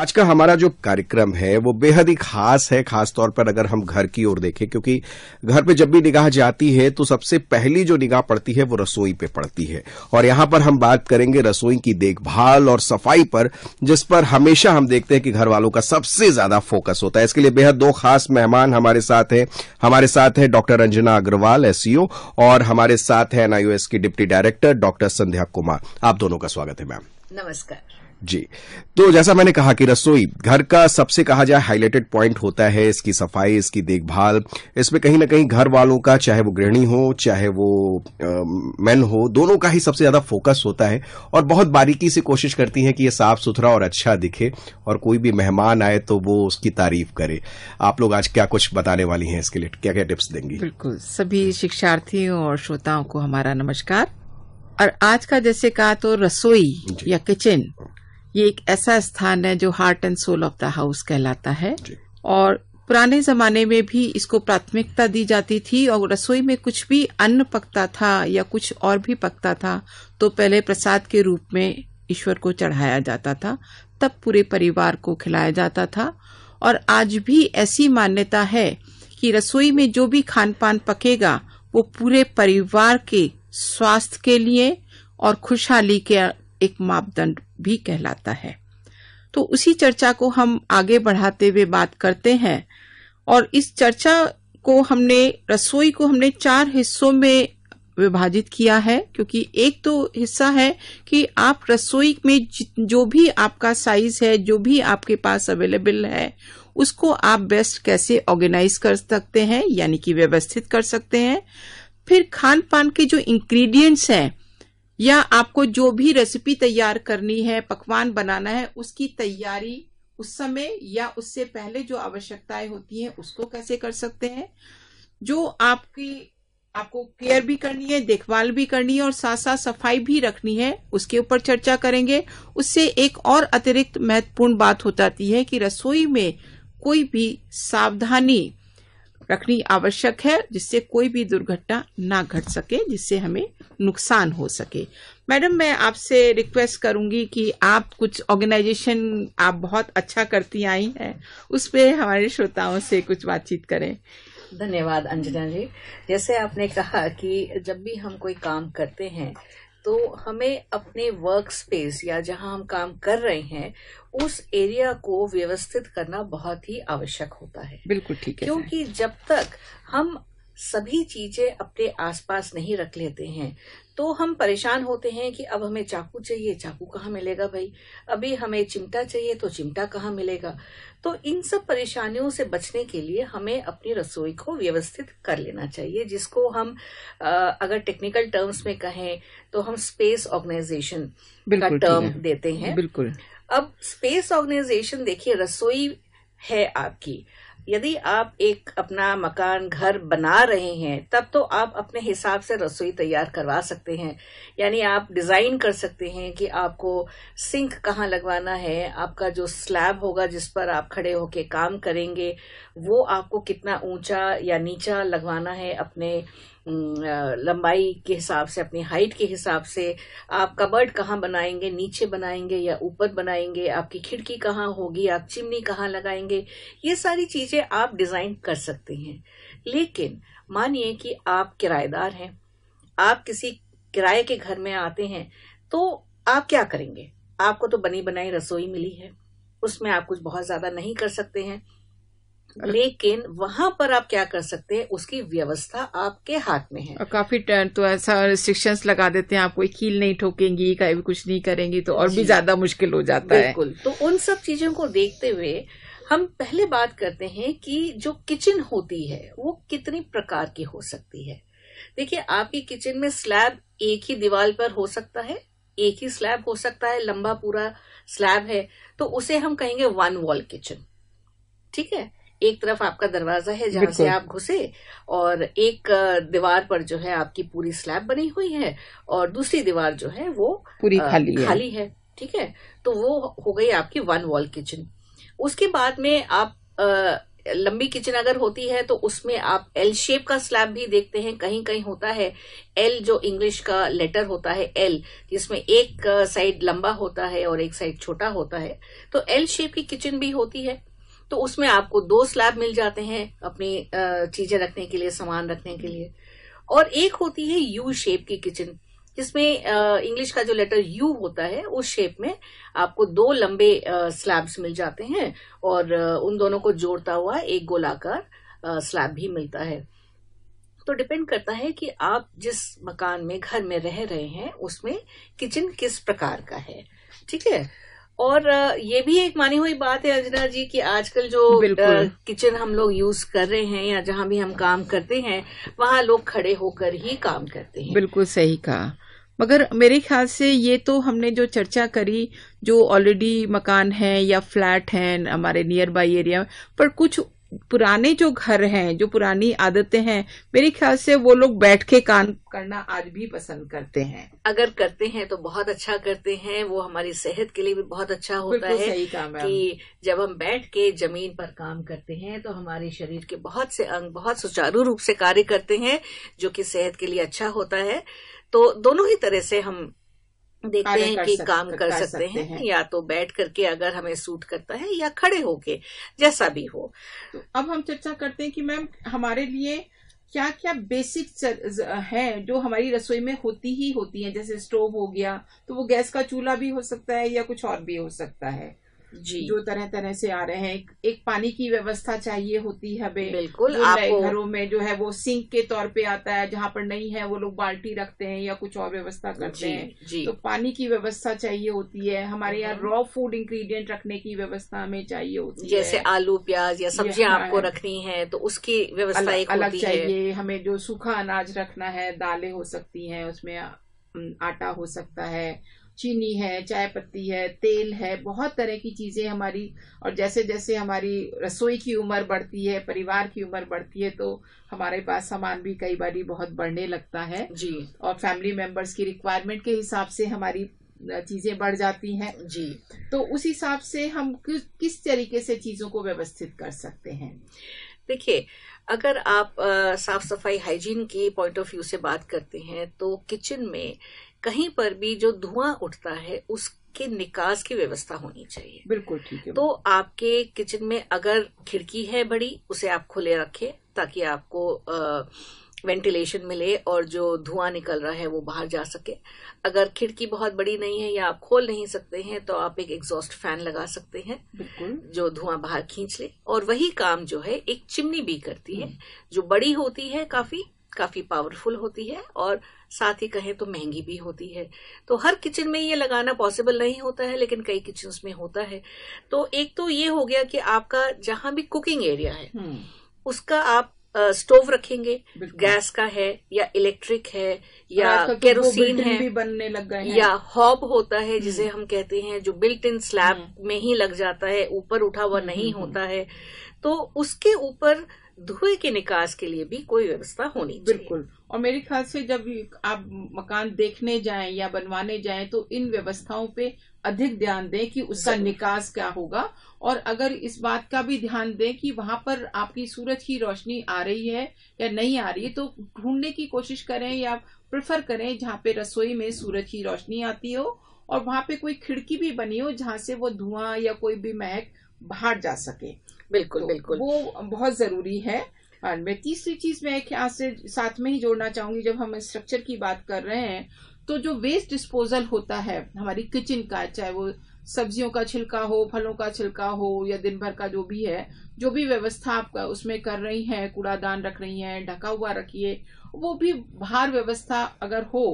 आज का हमारा जो कार्यक्रम है वो बेहद ही खास है खास तौर पर अगर हम घर की ओर देखें क्योंकि घर पे जब भी निगाह जाती है तो सबसे पहली जो निगाह पड़ती है वो रसोई पे पड़ती है और यहां पर हम बात करेंगे रसोई की देखभाल और सफाई पर जिस पर हमेशा हम देखते हैं कि घर वालों का सबसे ज्यादा फोकस होता है इसके लिए बेहद दो खास मेहमान हमारे साथ हैं हमारे साथ है डॉक्टर रंजना अग्रवाल एसईओ और हमारे साथ है एनआईओएस की deputy director doctor Sandhya Kumar आप दोनों का स्वागत है मैम नमस्कार जी तो जैसा मैंने कहा कि रसोई घर का सबसे कहा जाए हाईलाइटेड पॉइंट होता है इसकी सफाई इसकी देखभाल इसमें कहीं ना कहीं घर वालों का चाहे वो गृहिणी हो चाहे वो मैन हो दोनों का ही सबसे ज्यादा फोकस होता है और बहुत बारीकी से कोशिश करती है कि ये साफ सुथरा और अच्छा दिखे और कोई भी मेहमान आए तो वो उसकी तारीफ करे आप लोग आज क्या कुछ बताने वाली हैं इसके लिए क्या क्या टिप्स देंगी बिल्कुल सभी शिक्षार्थियों और श्रोताओं को हमारा नमस्कार और आज का जैसे कहा तो रसोई या किचन ये एक ऐसा स्थान है जो heart and soul of the house कहलाता है और पुराने जमाने में भी इसको प्राथमिकता दी जाती थी और रसोई में कुछ भी अन्न पकता था या कुछ और भी पकता था तो पहले प्रसाद के रूप में ईश्वर को चढ़ाया जाता था तब पूरे परिवार को खिलाया जाता था और आज भी ऐसी मान्यता है कि रसोई में जो भी खान पान पकेगा वो पूरे परिवार के स्वास्थ्य के लिए और खुशहाली के एक मापदंड भी कहलाता है तो उसी चर्चा को हम आगे बढ़ाते हुए बात करते हैं और इस चर्चा को हमने रसोई को हमने चार हिस्सों में विभाजित किया है क्योंकि एक तो हिस्सा है कि आप रसोई में जो भी आपका साइज है जो भी आपके पास अवेलेबल है उसको आप बेस्ट कैसे ऑर्गेनाइज कर सकते हैं यानी कि व्यवस्थित कर सकते हैं फिर खान पान के जो इंग्रेडिएंट्स हैं या आपको जो भी रेसिपी तैयार करनी है पकवान बनाना है उसकी तैयारी उस समय या उससे पहले जो आवश्यकताएं होती हैं उसको कैसे कर सकते हैं जो आपकी आपको केयर भी करनी है देखभाल भी करनी है और साथ साथ सफाई भी रखनी है उसके ऊपर चर्चा करेंगे उससे एक और अतिरिक्त महत्वपूर्ण बात हो जाती है कि रसोई में कोई भी सावधानी रखनी आवश्यक है जिससे कोई भी दुर्घटना ना घट सके जिससे हमें नुकसान हो सके मैडम मैं आपसे रिक्वेस्ट करूंगी कि आप कुछ ऑर्गेनाइजेशन आप बहुत अच्छा करती आई हैं उस पर हमारे श्रोताओं से कुछ बातचीत करें धन्यवाद अंजना जी जैसे आपने कहा कि जब भी हम कोई काम करते हैं तो हमें अपने वर्क स्पेस या जहां हम काम कर रहे हैं उस एरिया को व्यवस्थित करना बहुत ही आवश्यक होता है बिल्कुल ठीक है क्योंकि जब तक हम सभी चीजें अपने आसपास नहीं रख लेते हैं तो हम परेशान होते हैं कि अब हमें चाकू चाहिए चाकू कहाँ मिलेगा भाई अभी हमें चिमटा चाहिए तो चिमटा कहाँ मिलेगा तो इन सब परेशानियों से बचने के लिए हमें अपनी रसोई को व्यवस्थित कर लेना चाहिए जिसको हम अगर टेक्निकल टर्म्स में कहें तो हम स्पेस ऑर्गेनाइजेशन का टर्म देते हैं बिल्कुल अब स्पेस ऑर्गेनाइजेशन देखिए रसोई है आपकी यदि आप एक अपना मकान घर बना रहे हैं तब तो आप अपने हिसाब से रसोई तैयार करवा सकते हैं यानी आप डिज़ाइन कर सकते हैं कि आपको सिंक कहाँ लगवाना है आपका जो स्लैब होगा जिस पर आप खड़े होके काम करेंगे वो आपको कितना ऊंचा या नीचा लगवाना है अपने लंबाई के हिसाब से अपनी हाइट के हिसाब से आप कबर्ड कहाँ बनाएंगे नीचे बनाएंगे या ऊपर बनाएंगे आपकी खिड़की कहाँ होगी आप चिमनी कहाँ लगाएंगे ये सारी चीजें आप डिजाइन कर सकते हैं लेकिन मानिए कि आप किराएदार हैं आप किसी किराए के घर में आते हैं तो आप क्या करेंगे आपको तो बनी बनाई रसोई मिली है उसमें आप कुछ बहुत ज्यादा नहीं कर सकते हैं लेकिन वहां पर आप क्या कर सकते हैं उसकी व्यवस्था आपके हाथ में है और काफी तो ऐसा रिस्ट्रिक्शन लगा देते हैं आप कोई कील नहीं ठोकेंगी कभी कुछ नहीं करेंगी तो और भी ज्यादा मुश्किल हो जाता है बिल्कुल तो उन सब चीजों को देखते हुए हम पहले बात करते हैं कि जो किचन होती है वो कितनी प्रकार की हो सकती है देखिए आपकी किचन में स्लैब एक ही दीवार पर हो सकता है एक ही स्लैब हो सकता है लंबा पूरा स्लैब है तो उसे हम कहेंगे वन वॉल किचन ठीक है एक तरफ आपका दरवाजा है जहां से आप घुसे और एक दीवार पर जो है आपकी पूरी स्लैब बनी हुई है और दूसरी दीवार जो है वो पूरी खाली आ, खाली है ठीक है तो वो हो गई आपकी वन वॉल किचन उसके बाद में आप आ, लंबी किचन अगर होती है तो उसमें आप एल शेप का स्लैब भी देखते हैं कहीं कहीं होता है एल जो इंग्लिश का लेटर होता है एल जिसमें एक साइड लंबा होता है और एक साइड छोटा होता है तो एल शेप की किचन भी होती है तो उसमें आपको दो स्लैब मिल जाते हैं अपनी चीजें रखने के लिए सामान रखने के लिए और एक होती है यू शेप की किचन जिसमें इंग्लिश का जो लेटर यू होता है उस शेप में आपको दो लंबे स्लैब्स मिल जाते हैं और उन दोनों को जोड़ता हुआ एक गोलाकार स्लैब भी मिलता है तो डिपेंड करता है कि आप जिस मकान में घर में रह रहे हैं उसमें किचन किस प्रकार का है ठीक है और ये भी एक मानी हुई बात है अंजना जी कि आजकल जो किचन हम लोग यूज कर रहे हैं या जहां भी हम काम करते हैं वहां लोग खड़े होकर ही काम करते हैं बिल्कुल सही कहा मगर मेरे ख्याल से ये तो हमने जो चर्चा करी जो ऑलरेडी मकान है या फ्लैट है हमारे नियर बाई एरिया पर कुछ पुराने जो घर हैं जो पुरानी आदतें हैं मेरे ख्याल से वो लोग बैठ के काम करना आज भी पसंद करते हैं अगर करते हैं तो बहुत अच्छा करते हैं वो हमारी सेहत के लिए भी बहुत अच्छा होता है सही काम है कि जब हम बैठ के जमीन पर काम करते हैं तो हमारे शरीर के बहुत से अंग बहुत सुचारू रूप से कार्य करते हैं जो कि सेहत के लिए अच्छा होता है तो दोनों ही तरह से हम देखते हैं कि काम कर, कर सकते, सकते हैं।, हैं या तो बैठ करके अगर हमें सूट करता है या खड़े होके जैसा भी हो तो अब हम चर्चा करते हैं कि मैम हमारे लिए क्या क्या बेसिक है जो हमारी रसोई में होती ही होती है जैसे स्टोव हो गया तो वो गैस का चूल्हा भी हो सकता है या कुछ और भी हो सकता है जो तरह तरह से आ रहे हैं एक, एक पानी की व्यवस्था चाहिए होती है हमें बिल्कुल घरों में जो है वो सिंक के तौर पे आता है जहाँ पर नहीं है वो लोग बाल्टी रखते हैं या कुछ और व्यवस्था करते जी, हैं जी। तो पानी की व्यवस्था चाहिए होती है हमारे यहाँ रॉ फूड इंग्रेडिएंट रखने की व्यवस्था हमें चाहिए होती जैसे है जैसे आलू प्याज या सब्जियां आपको रखनी है तो उसकी व्यवस्था अलग चाहिए हमें जो सूखा अनाज रखना है दालें हो सकती है उसमें आटा हो सकता है चीनी है चाय पत्ती है तेल है बहुत तरह की चीजें हमारी और जैसे जैसे हमारी रसोई की उम्र बढ़ती है परिवार की उम्र बढ़ती है तो हमारे पास सामान भी कई बार बहुत बढ़ने लगता है जी और फैमिली मेंबर्स की रिक्वायरमेंट के हिसाब से हमारी चीजें बढ़ जाती हैं जी तो उस हिसाब से हम किस तरीके से चीजों को व्यवस्थित कर सकते हैं देखिए अगर आप आ, साफ सफाई हाइजीन की पॉइंट ऑफ व्यू से बात करते हैं तो किचन में कहीं पर भी जो धुआं उठता है उस के निकास की व्यवस्था होनी चाहिए बिल्कुल ठीक है तो आपके किचन में अगर खिड़की है बड़ी उसे आप खुले रखें ताकि आपको आ, वेंटिलेशन मिले और जो धुआं निकल रहा है वो बाहर जा सके अगर खिड़की बहुत बड़ी नहीं है या आप खोल नहीं सकते हैं तो आप एक एग्जॉस्ट फैन लगा सकते हैं जो धुआं बाहर खींच ले और वही काम जो है एक चिमनी भी करती है हम्म। जो बड़ी होती है काफी काफी पावरफुल होती है और साथ ही कहें तो महंगी भी होती है तो हर किचन में ये लगाना पॉसिबल नहीं होता है लेकिन कई किचन में होता है तो एक तो ये हो गया कि आपका जहां भी कुकिंग एरिया है हम्म। उसका आप स्टोव रखेंगे गैस का है या इलेक्ट्रिक है या केरोसिन तो है भी बनने लग गए या हॉब होता है हम्म। जिसे हम कहते हैं जो बिल्ट इन स्लैब में ही लग जाता है ऊपर उठा हुआ हम्म, नहीं हम्म, होता है तो उसके ऊपर धुएं के निकास के लिए भी कोई व्यवस्था होनी बिल्कुल और मेरे ख्याल से जब आप मकान देखने जाएं या बनवाने जाएं तो इन व्यवस्थाओं पे अधिक ध्यान दें कि उसका निकास क्या होगा और अगर इस बात का भी ध्यान दें कि वहां पर आपकी सूरज की रोशनी आ रही है या नहीं आ रही है तो ढूंढने की कोशिश करें या प्रेफर करें जहाँ पे रसोई में सूरज की रोशनी आती हो और वहां पे कोई खिड़की भी बनी हो जहाँ से वो धुआं या कोई भी महक बाहर जा सके बिल्कुल तो बिल्कुल वो बहुत जरूरी है और मैं तीसरी चीज मैं एक से साथ में ही जोड़ना चाहूंगी जब हम स्ट्रक्चर की बात कर रहे हैं तो जो वेस्ट डिस्पोजल होता है हमारी किचन का चाहे वो सब्जियों का छिलका हो फलों का छिलका हो या दिन भर का जो भी है जो भी व्यवस्था आप उसमें कर रही हैं कूड़ादान रख रही हैं ढका हुआ रखिए वो भी बाहर व्यवस्था अगर हो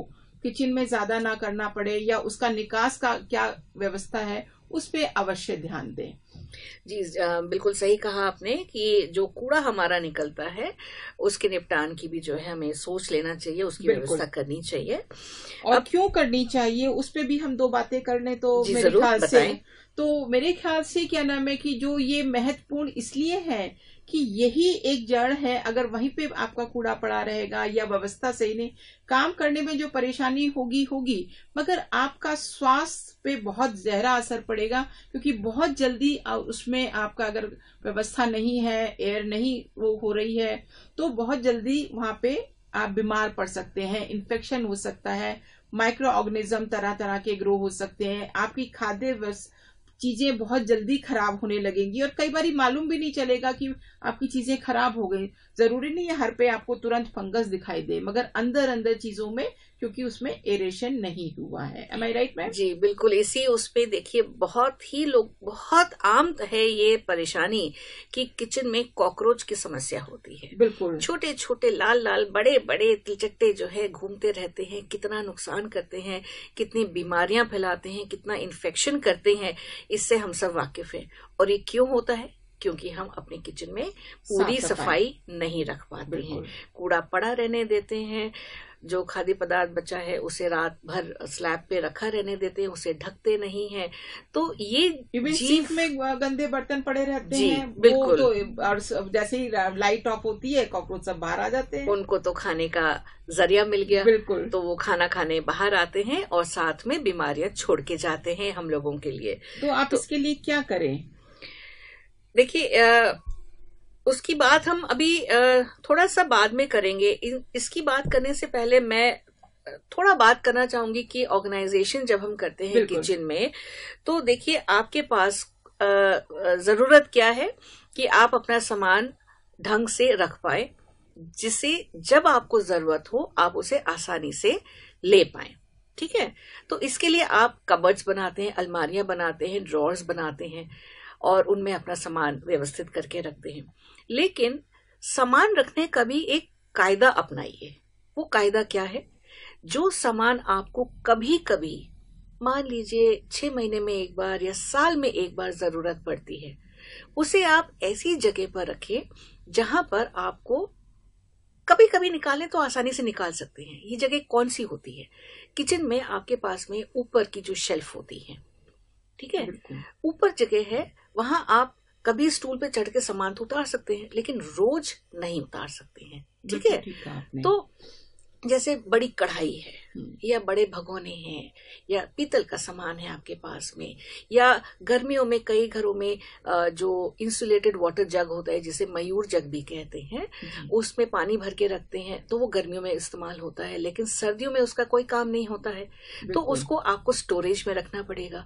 किचन में ज्यादा ना करना पड़े या उसका निकास का क्या व्यवस्था है उस पर अवश्य ध्यान दें जी बिल्कुल सही कहा आपने कि जो कूड़ा हमारा निकलता है उसके निपटान की भी जो है हमें सोच लेना चाहिए उसकी व्यवस्था करनी चाहिए और अब, क्यों करनी चाहिए उस पर भी हम दो बातें करने तो मेरे ख्याल से तो मेरे ख्याल से क्या नाम है कि जो ये महत्वपूर्ण इसलिए है कि यही एक जड़ है अगर वहीं पे आपका कूड़ा पड़ा रहेगा या व्यवस्था सही नहीं काम करने में जो परेशानी होगी होगी मगर आपका स्वास्थ्य पे बहुत जहरा असर पड़ेगा क्योंकि बहुत जल्दी उसमें आपका अगर व्यवस्था नहीं है एयर नहीं वो हो रही है तो बहुत जल्दी वहां पे आप बीमार पड़ सकते हैं इन्फेक्शन हो सकता है माइक्रो ऑर्गेनिज्म तरह तरह के ग्रो हो सकते हैं आपकी खाद्य चीजें बहुत जल्दी खराब होने लगेंगी और कई बार मालूम भी नहीं चलेगा कि आपकी चीजें खराब हो गई जरूरी नहीं है हर पे आपको तुरंत फंगस दिखाई दे मगर अंदर अंदर चीजों में क्योंकि उसमें एरेशन नहीं हुआ है एम आई राइट मैम जी बिल्कुल इसी उसमें देखिए बहुत ही लोग बहुत आम है ये परेशानी कि किचन में कॉकरोच की समस्या होती है बिल्कुल छोटे छोटे लाल लाल बड़े बड़े तिलचट्टे जो है घूमते रहते हैं कितना नुकसान करते हैं कितनी बीमारियां फैलाते हैं कितना इन्फेक्शन करते हैं इससे हम सब वाकिफ हैं और ये क्यों होता है क्योंकि हम अपने किचन में पूरी सफाई नहीं रख पाते हैं कूड़ा पड़ा रहने देते हैं जो खाद्य पदार्थ बचा है उसे रात भर स्लैब पे रखा रहने देते हैं उसे ढकते नहीं है तो ये जीप में गंदे बर्तन पड़े रहते हैं बिल्कुल तो और जैसे ही लाइट ऑफ होती है कॉकरोच सब बाहर आ जाते हैं उनको तो खाने का जरिया मिल गया बिल्कुल तो वो खाना खाने बाहर आते हैं और साथ में बीमारियां छोड़ के जाते हैं हम लोगों के लिए तो आप तो, इसके लिए क्या करें देखिए उसकी बात हम अभी थोड़ा सा बाद में करेंगे इसकी बात करने से पहले मैं थोड़ा बात करना चाहूंगी कि ऑर्गेनाइजेशन जब हम करते हैं किचन में तो देखिए आपके पास जरूरत क्या है कि आप अपना सामान ढंग से रख पाए जिसे जब आपको जरूरत हो आप उसे आसानी से ले पाए ठीक है तो इसके लिए आप कबर्ड्स बनाते हैं अलमारियां बनाते हैं ड्रॉर्स बनाते हैं और उनमें अपना सामान व्यवस्थित करके रखते हैं लेकिन सामान रखने का भी एक कायदा अपनाइए वो कायदा क्या है जो सामान आपको कभी कभी मान लीजिए छह महीने में एक बार या साल में एक बार जरूरत पड़ती है उसे आप ऐसी जगह पर रखे जहां पर आपको कभी कभी निकालें तो आसानी से निकाल सकते हैं ये जगह कौन सी होती है किचन में आपके पास में ऊपर की जो शेल्फ होती है ठीक है ऊपर जगह है वहां आप कभी स्टूल पे चढ़ के सामान तो उतार सकते हैं लेकिन रोज नहीं उतार सकते हैं ठीक है तो जैसे बड़ी कढ़ाई है हम्म। या बड़े भगोने हैं या पीतल का सामान है आपके पास में या गर्मियों में कई घरों में जो इंसुलेटेड वाटर जग होता है जिसे मयूर जग भी कहते हैं उसमें पानी भर के रखते हैं तो वो गर्मियों में इस्तेमाल होता है लेकिन सर्दियों में उसका कोई काम नहीं होता है तो उसको आपको स्टोरेज में रखना पड़ेगा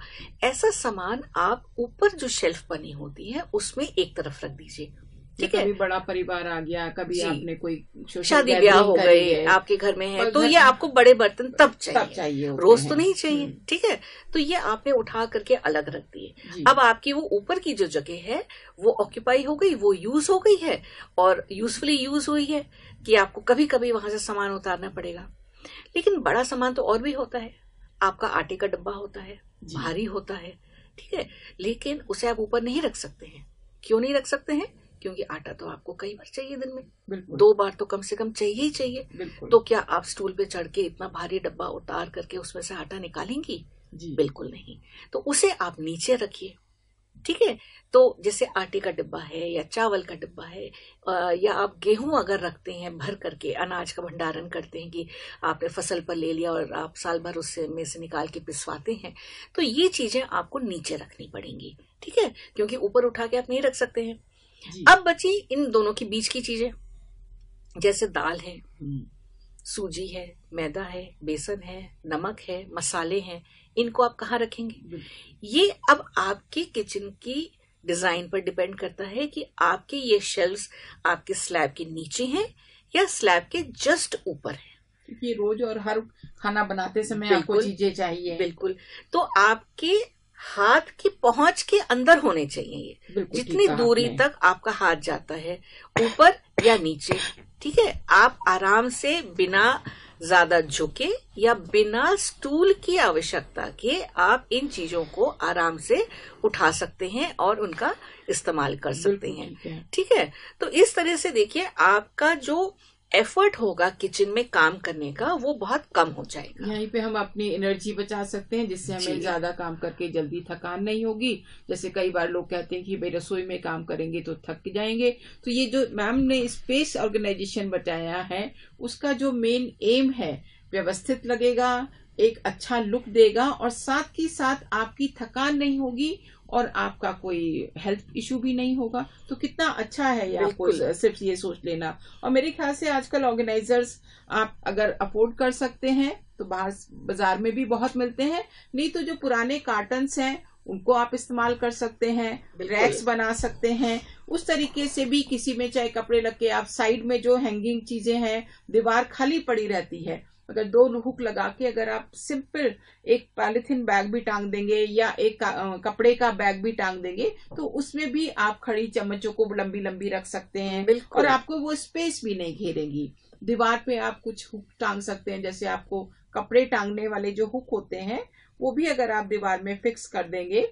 ऐसा सामान आप ऊपर जो शेल्फ बनी होती है उसमें एक तरफ रख दीजिए ठीक है बड़ा परिवार आ गया कभी आपने कोई शादी ब्याह हो गई आपके घर में है तो ये आपको बड़े बर्तन तब चाहिए तब चाहिए रोज तो नहीं चाहिए हम्म। ठीक है तो ये आपने उठा करके अलग रख दिए अब आपकी वो ऊपर की जो जगह है वो ऑक्यूपाई हो गई वो यूज हो गई है और यूजफुली यूज हुई है कि आपको कभी कभी वहां से सामान उतारना पड़ेगा लेकिन बड़ा सामान तो और भी होता है आपका आटे का डब्बा होता है भारी होता है ठीक है लेकिन उसे आप ऊपर नहीं रख सकते हैं क्यों नहीं रख सकते हैं क्योंकि आटा तो आपको कई बार चाहिए दिन में दो बार तो कम से कम चाहिए ही चाहिए तो क्या आप स्टूल पे चढ़ के इतना भारी डब्बा उतार करके उसमें से आटा निकालेंगी बिल्कुल नहीं तो उसे आप नीचे रखिए ठीक है तो जैसे आटे का डिब्बा है या चावल का डिब्बा है या आप गेहूं अगर रखते हैं भर करके अनाज का भंडारण करते हैं कि आपने फसल पर ले लिया और आप साल भर उससे में से निकाल के पिसवाते हैं तो ये चीजें आपको नीचे रखनी पड़ेंगी ठीक है क्योंकि ऊपर उठा के आप नहीं रख सकते हैं अब बची इन दोनों के बीच की चीजें जैसे दाल है हम्म। सूजी है मैदा है बेसन है नमक है मसाले हैं इनको आप कहाँ रखेंगे ये अब आपके किचन की डिजाइन पर डिपेंड करता है कि आपके ये शेल्व्स आपके स्लैब के नीचे हैं या स्लैब के जस्ट ऊपर है क्योंकि रोज और हर खाना बनाते समय आपको चीजें चाहिए बिल्कुल तो आपके हाथ की पहुंच के अंदर होने चाहिए जितनी दूरी तक आपका हाथ जाता है ऊपर या नीचे ठीक है आप आराम से बिना ज्यादा झुके या बिना स्टूल की आवश्यकता के आप इन चीजों को आराम से उठा सकते हैं और उनका इस्तेमाल कर सकते हैं ठीक है तो इस तरह से देखिए आपका जो एफर्ट होगा किचन में काम करने का वो बहुत कम हो जाएगा यहीं पे हम अपनी एनर्जी बचा सकते हैं जिससे हमें ज्यादा काम करके जल्दी थकान नहीं होगी जैसे कई बार लोग कहते हैं कि भाई रसोई में काम करेंगे तो थक जाएंगे तो ये जो मैम ने स्पेस ऑर्गेनाइजेशन बताया है उसका जो मेन एम है व्यवस्थित लगेगा एक अच्छा लुक देगा और साथ ही साथ आपकी थकान नहीं होगी और आपका कोई हेल्थ इशू भी नहीं होगा तो कितना अच्छा है ये आपको सिर्फ ये सोच लेना और मेरे ख्याल से आजकल ऑर्गेनाइजर्स आप अगर अफोर्ड कर सकते हैं तो बाहर बाजार में भी बहुत मिलते हैं नहीं तो जो पुराने कार्टन हैं उनको आप इस्तेमाल कर सकते हैं रैक्स बना सकते हैं उस तरीके से भी किसी में चाहे कपड़े लग के आप साइड में जो हैंगिंग चीजें हैं दीवार खाली पड़ी रहती है अगर दो हुक लगा के अगर आप सिंपल एक पॉलिथिन बैग भी टांग देंगे या एक कपड़े का बैग भी टांग देंगे तो उसमें भी आप खड़ी चम्मचों को लंबी लंबी रख सकते हैं और आपको वो स्पेस भी नहीं घेरेगी दीवार पे आप कुछ हुक टांग सकते हैं जैसे आपको कपड़े टांगने वाले जो हुक होते हैं वो भी अगर आप दीवार में फिक्स कर देंगे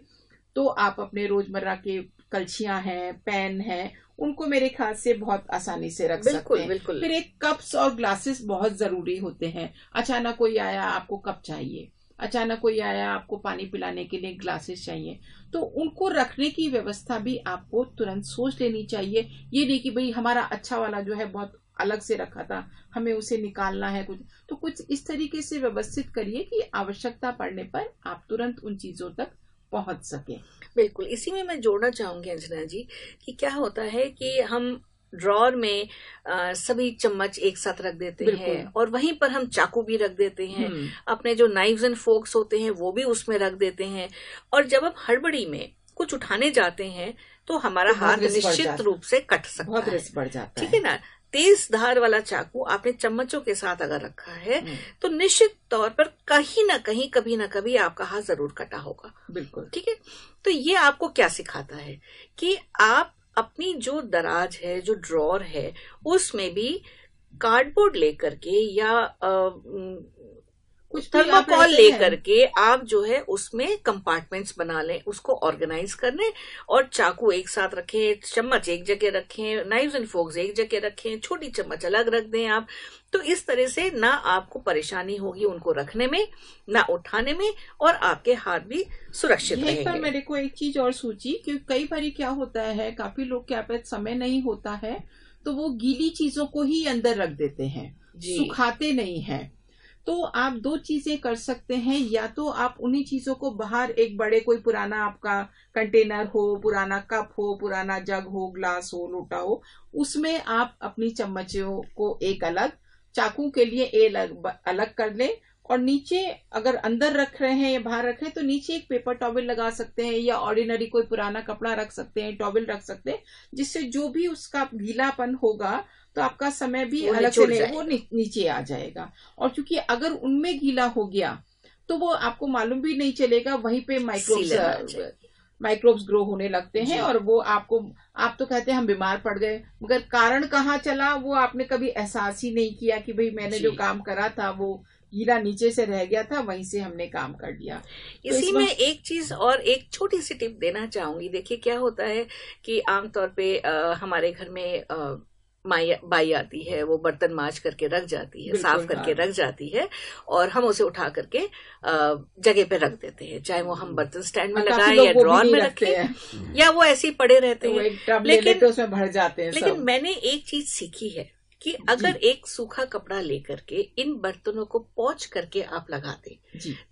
तो आप अपने रोजमर्रा के कलछियां हैं पेन हैं उनको मेरे ख्याल से बहुत आसानी से रख बिल्कुल, सकते हैं बिल्कुल फिर एक कप्स और ग्लासेस बहुत जरूरी होते हैं अचानक कोई आया आपको कप चाहिए अचानक कोई आया आपको पानी पिलाने के लिए ग्लासेस चाहिए तो उनको रखने की व्यवस्था भी आपको तुरंत सोच लेनी चाहिए ये नहीं कि भाई हमारा अच्छा वाला जो है बहुत अलग से रखा था हमें उसे निकालना है कुछ तो कुछ इस तरीके से व्यवस्थित करिए कि आवश्यकता पड़ने पर आप तुरंत उन चीजों तक पहुंच सके बिल्कुल इसी में मैं जोड़ना चाहूंगी अंजना जी कि क्या होता है कि हम ड्रॉर में आ, सभी चम्मच एक साथ रख देते हैं और वहीं पर हम चाकू भी रख देते हैं हम्म। अपने जो नाइव्स एंड फोक्स होते हैं वो भी उसमें रख देते हैं और जब हम हड़बड़ी में कुछ उठाने जाते हैं तो हमारा तो हाथ निश्चित रूप से कट सकता है ठीक है ना तेज धार वाला चाकू आपने चम्मचों के साथ अगर रखा है हम्म। तो निश्चित तौर पर कहीं ना कहीं कभी ना कभी आपका हाथ जरूर कटा होगा बिल्कुल ठीक है तो ये आपको क्या सिखाता है कि आप अपनी जो दराज है जो ड्रॉर है उसमें भी कार्डबोर्ड लेकर के या आ, कुछ थर्माकॉल लेकर के आप जो है उसमें कंपार्टमेंट्स बना लें उसको ऑर्गेनाइज कर लें और चाकू एक साथ रखें चम्मच एक जगह रखें नाइव्स एंड फोक्स एक जगह रखें छोटी चम्मच अलग रख दें आप तो इस तरह से ना आपको परेशानी होगी उनको रखने में ना उठाने में और आपके हाथ भी सुरक्षित रहेंगे। पर मेरे को एक चीज और सूची क्योंकि कई बार क्या होता है काफी लोग क्या समय नहीं होता है तो वो गीली चीजों को ही अंदर रख देते हैं सुखाते नहीं है तो आप दो चीजें कर सकते हैं या तो आप उन्हीं चीजों को बाहर एक बड़े कोई पुराना आपका कंटेनर हो पुराना कप हो पुराना जग हो ग्लास हो लोटा हो उसमें आप अपनी चम्मचों को एक अलग चाकू के लिए एक अलग, अलग कर लें और नीचे अगर अंदर रख रहे हैं या बाहर रख रहे हैं तो नीचे एक पेपर टॉवल लगा सकते हैं या ऑर्डिनरी कोई पुराना कपड़ा रख सकते हैं टॉवल रख सकते हैं जिससे जो भी उसका गीलापन होगा तो आपका समय भी अलग से वो नीचे आ जाएगा और चूंकि अगर उनमें गीला हो गया तो वो आपको मालूम भी नहीं चलेगा वहीं पे माइक्रोब्स माइक्रोब्स ग्रो होने लगते हैं और वो आपको आप तो कहते हैं हम बीमार पड़ गए मगर कारण कहाँ चला वो आपने कभी एहसास ही नहीं किया कि भाई मैंने जो काम करा था वो हीरा नीचे से रह गया था वहीं से हमने काम कर लिया तो इसी तो में एक चीज और एक छोटी सी टिप देना चाहूंगी देखिए क्या होता है कि आमतौर पे आ, हमारे घर में आ, बाई आती है वो बर्तन माज करके रख जाती है साफ करके हाँ। रख जाती है और हम उसे उठा करके जगह पे रख देते हैं चाहे वो हम हम्म। बर्तन स्टैंड में लगाए या ड्रॉन में रखे या वो ऐसे ही पड़े रहते तो हैं लेकिन उसमें भर जाते हैं लेकिन मैंने एक चीज सीखी है कि अगर एक सूखा कपड़ा लेकर के इन बर्तनों को पोच करके आप लगाते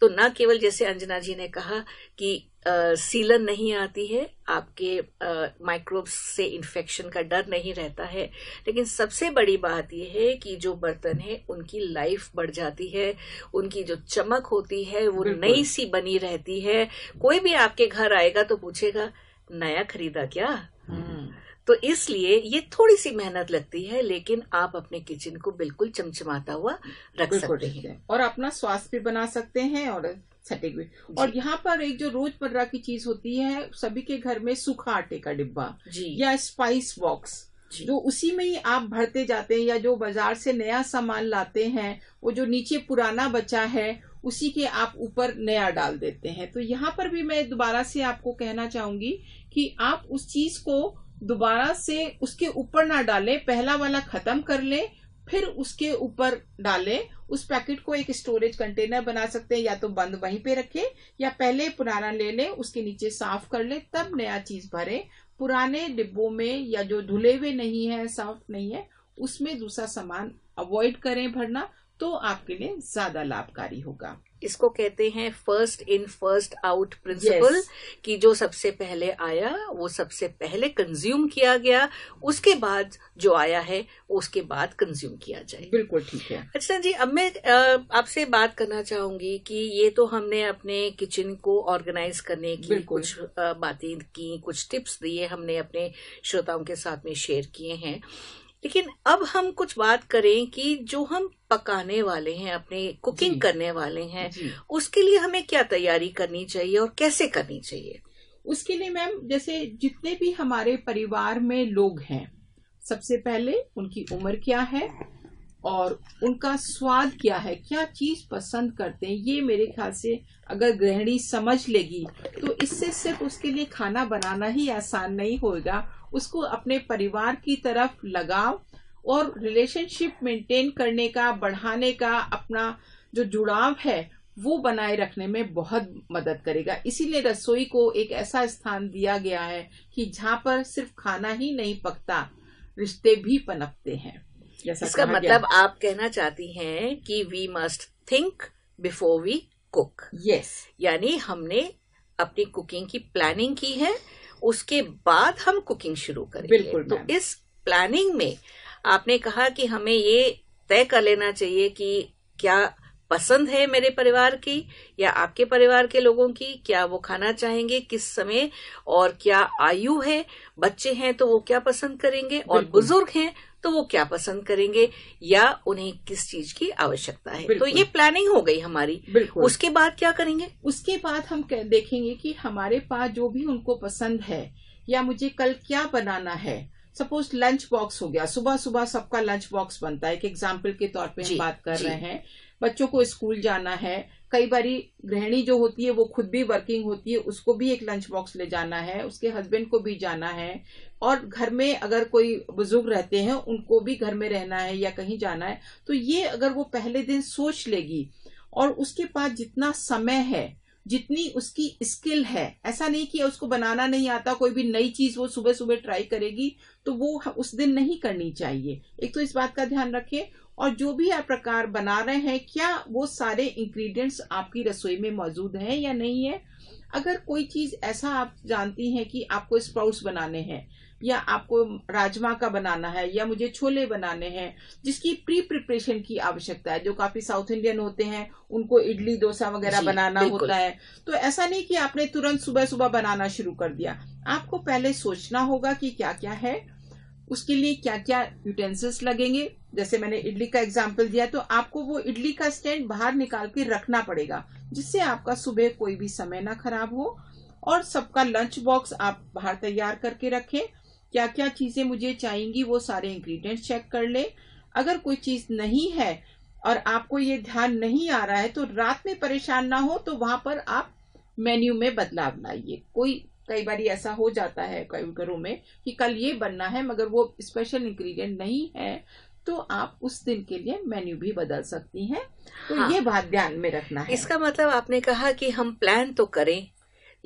तो ना केवल जैसे अंजना जी ने कहा कि आ, सीलन नहीं आती है आपके माइक्रोब्स से इन्फेक्शन का डर नहीं रहता है लेकिन सबसे बड़ी बात यह है कि जो बर्तन है उनकी लाइफ बढ़ जाती है उनकी जो चमक होती है वो नई सी बनी रहती है कोई भी आपके घर आएगा तो पूछेगा नया खरीदा क्या हम्म। तो इसलिए ये थोड़ी सी मेहनत लगती है लेकिन आप अपने किचन को बिल्कुल चमचमाता हुआ रख सकते हैं और अपना स्वास्थ्य भी बना सकते हैं और सटे हुए और यहाँ पर एक जो रोजमर्रा की चीज होती है सभी के घर में सूखा आटे का डिब्बा या स्पाइस बॉक्स जो उसी में ही आप भरते जाते हैं या जो बाजार से नया सामान लाते हैं वो जो नीचे पुराना बचा है उसी के आप ऊपर नया डाल देते हैं तो यहाँ पर भी मैं दोबारा से आपको कहना चाहूंगी कि आप उस चीज को दोबारा से उसके ऊपर ना डालें पहला वाला खत्म कर लें फिर उसके ऊपर डालें उस पैकेट को एक स्टोरेज कंटेनर बना सकते हैं या तो बंद वहीं पे रखें या पहले पुराना ले लें उसके नीचे साफ कर लें तब नया चीज भरें पुराने डिब्बों में या जो धुले हुए नहीं है साफ नहीं है उसमें दूसरा सामान अवॉइड करें भरना तो आपके लिए ज्यादा लाभकारी होगा इसको कहते हैं first in first out principle कि जो सबसे पहले आया वो सबसे पहले कंज्यूम किया गया उसके बाद जो आया है उसके बाद कंज्यूम किया जाए बिल्कुल ठीक है अच्छा जी अब मैं आपसे बात करना चाहूंगी कि ये तो हमने अपने किचन को ऑर्गेनाइज करने की कुछ बातें की कुछ टिप्स दिए हमने अपने श्रोताओं के साथ में शेयर किए हैं लेकिन अब हम कुछ बात करें कि जो हम पकाने वाले हैं अपने कुकिंग करने वाले हैं उसके लिए हमें क्या तैयारी करनी चाहिए और कैसे करनी चाहिए उसके लिए मैम जैसे जितने भी हमारे परिवार में लोग हैं सबसे पहले उनकी उम्र क्या है और उनका स्वाद क्या है क्या चीज पसंद करते हैं ये मेरे ख्याल से अगर गृहिणी समझ लेगी तो इससे सिर्फ उसके लिए खाना बनाना ही आसान नहीं होगा उसको अपने परिवार की तरफ लगाव और रिलेशनशिप मेंटेन करने का बढ़ाने का अपना जो जुड़ाव है वो बनाए रखने में बहुत मदद करेगा इसीलिए रसोई को एक ऐसा स्थान दिया गया है कि जहां पर सिर्फ खाना ही नहीं पकता रिश्ते भी पनपते हैं इसका मतलब आप कहना चाहती हैं कि we must think before we cook yes यानी हमने अपनी कुकिंग की प्लानिंग की है उसके बाद हम कुकिंग शुरू करें बिल्कुल तो इस प्लानिंग में आपने कहा कि हमें ये तय कर लेना चाहिए कि क्या पसंद है मेरे परिवार की या आपके परिवार के लोगों की क्या वो खाना चाहेंगे किस समय और क्या आयु है बच्चे हैं तो वो क्या पसंद करेंगे और बुजुर्ग हैं तो वो क्या पसंद करेंगे या उन्हें किस चीज की आवश्यकता है तो ये प्लानिंग हो गई हमारी उसके बाद क्या करेंगे उसके बाद हम देखेंगे कि हमारे पास जो भी उनको पसंद है या मुझे कल क्या बनाना है सपोज लंच बॉक्स हो गया सुबह सुबह सबका लंच बॉक्स बनता है एक एग्जाम्पल के तौर पे हम बात कर रहे हैं बच्चों को स्कूल जाना है कई बार गृहिणी जो होती है वो खुद भी वर्किंग होती है उसको भी एक लंच बॉक्स ले जाना है उसके हस्बैंड को भी जाना है और घर में अगर कोई बुजुर्ग रहते हैं उनको भी घर में रहना है या कहीं जाना है तो ये अगर वो पहले दिन सोच लेगी और उसके पास जितना समय है जितनी उसकी स्किल है ऐसा नहीं कि उसको बनाना नहीं आता कोई भी नई चीज वो सुबह सुबह ट्राई करेगी तो वो उस दिन नहीं करनी चाहिए एक तो इस बात का ध्यान रखें और जो भी आप प्रकार बना रहे हैं क्या वो सारे इंग्रेडिएंट्स आपकी रसोई में मौजूद हैं या नहीं है अगर कोई चीज ऐसा आप जानती हैं कि आपको स्प्राउट्स बनाने हैं या आपको राजमा का बनाना है या मुझे छोले बनाने हैं जिसकी प्री प्रिपरेशन की आवश्यकता है जो काफी साउथ इंडियन होते हैं उनको इडली डोसा वगैरह बनाना होता है तो ऐसा नहीं कि आपने तुरंत सुबह सुबह बनाना शुरू कर दिया आपको पहले सोचना होगा कि क्या क्या है उसके लिए क्या क्या यूटेंसिल्स लगेंगे जैसे मैंने इडली का एग्जाम्पल दिया तो आपको वो इडली का स्टैंड बाहर निकाल के रखना पड़ेगा जिससे आपका सुबह कोई भी समय ना खराब हो और सबका लंच बॉक्स आप बाहर तैयार करके रखें क्या क्या चीजें मुझे चाहेंगी वो सारे इंग्रेडिएंट्स चेक कर ले अगर कोई चीज नहीं है और आपको ये ध्यान नहीं आ रहा है तो रात में परेशान ना हो तो वहां पर आप मेन्यू में बदलाव लाइए कोई कई बार ऐसा हो जाता है कई घरों में कि कल ये बनना है मगर वो स्पेशल इंग्रेडिएंट नहीं है तो आप उस दिन के लिए मेन्यू भी बदल सकती हैं तो हाँ। ये बात ध्यान में रखना है इसका मतलब आपने कहा कि हम प्लान तो करें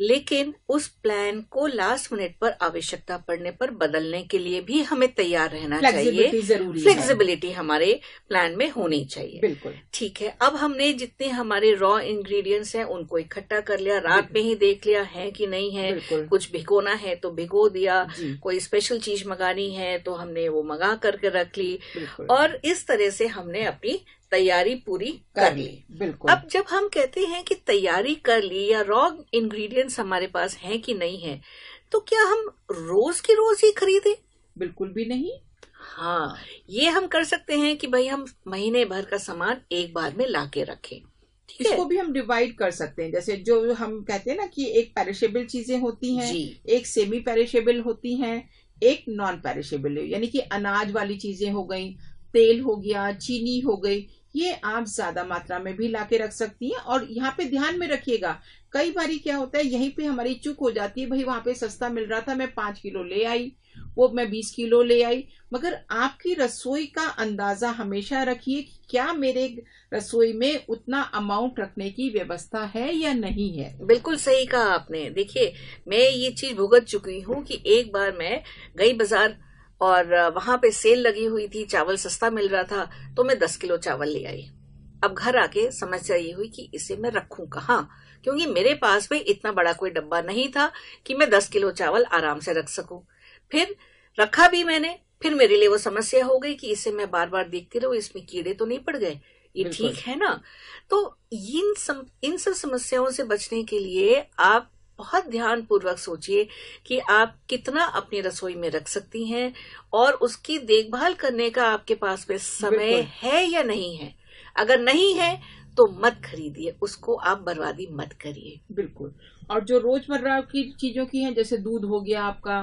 लेकिन उस प्लान को लास्ट मिनट पर आवश्यकता पड़ने पर बदलने के लिए भी हमें तैयार रहना चाहिए फ्लेक्सिबिलिटी हमारे प्लान में होनी चाहिए बिल्कुल ठीक है अब हमने जितने हमारे रॉ इंग्रेडिएंट्स हैं उनको इकट्ठा कर लिया रात में ही देख लिया है कि नहीं है कुछ भिगोना है तो भिगो दिया कोई स्पेशल चीज मंगानी है तो हमने वो मंगा करके रख ली और इस तरह से हमने अपनी तैयारी पूरी कर ली बिल्कुल अब जब हम कहते हैं कि तैयारी कर ली या रॉ इंग्रेडिएंट्स हमारे पास हैं कि नहीं है तो क्या हम रोज की रोज ही खरीदें बिल्कुल भी नहीं हाँ ये हम कर सकते हैं कि भाई हम महीने भर का सामान एक बार में ला के रखें इसको भी हम डिवाइड कर सकते हैं जैसे जो हम कहते हैं ना कि एक पेरिशेबल चीजें होती हैं एक सेमी पेरिशेबल होती हैं एक नॉन पेरिशेबल यानी कि अनाज वाली चीजें हो गई तेल हो गया चीनी हो गई ये आप ज्यादा मात्रा में भी लाके रख सकती हैं और यहाँ पे ध्यान में रखिएगा कई बार क्या होता है यहीं पे हमारी चूक हो जाती है भाई वहां पे सस्ता मिल रहा था मैं पांच किलो ले आई वो मैं बीस किलो ले आई मगर आपकी रसोई का अंदाजा हमेशा रखिए कि क्या मेरे रसोई में उतना अमाउंट रखने की व्यवस्था है या नहीं है बिल्कुल सही कहा आपने देखिए मैं ये चीज भुगत चुकी हूँ कि एक बार मैं गई बाजार और वहां पे सेल लगी हुई थी चावल सस्ता मिल रहा था तो मैं दस किलो चावल ले आई अब घर आके समस्या ये हुई कि इसे मैं रखू कहा क्योंकि मेरे पास भी इतना बड़ा कोई डब्बा नहीं था कि मैं दस किलो चावल आराम से रख सकू फिर रखा भी मैंने फिर मेरे लिए वो समस्या हो गई कि इसे मैं बार बार देखती रहू इसमें कीड़े तो नहीं पड़ गए ये ठीक है ना तो इन सम, इन सब समस्याओं से बचने के लिए आप बहुत ध्यान पूर्वक सोचिए कि आप कितना अपनी रसोई में रख सकती हैं और उसकी देखभाल करने का आपके पास में समय है या नहीं है अगर नहीं है तो मत खरीदिए उसको आप बर्बादी मत करिए बिल्कुल और जो रोजमर्रा की चीजों की है जैसे दूध हो गया आपका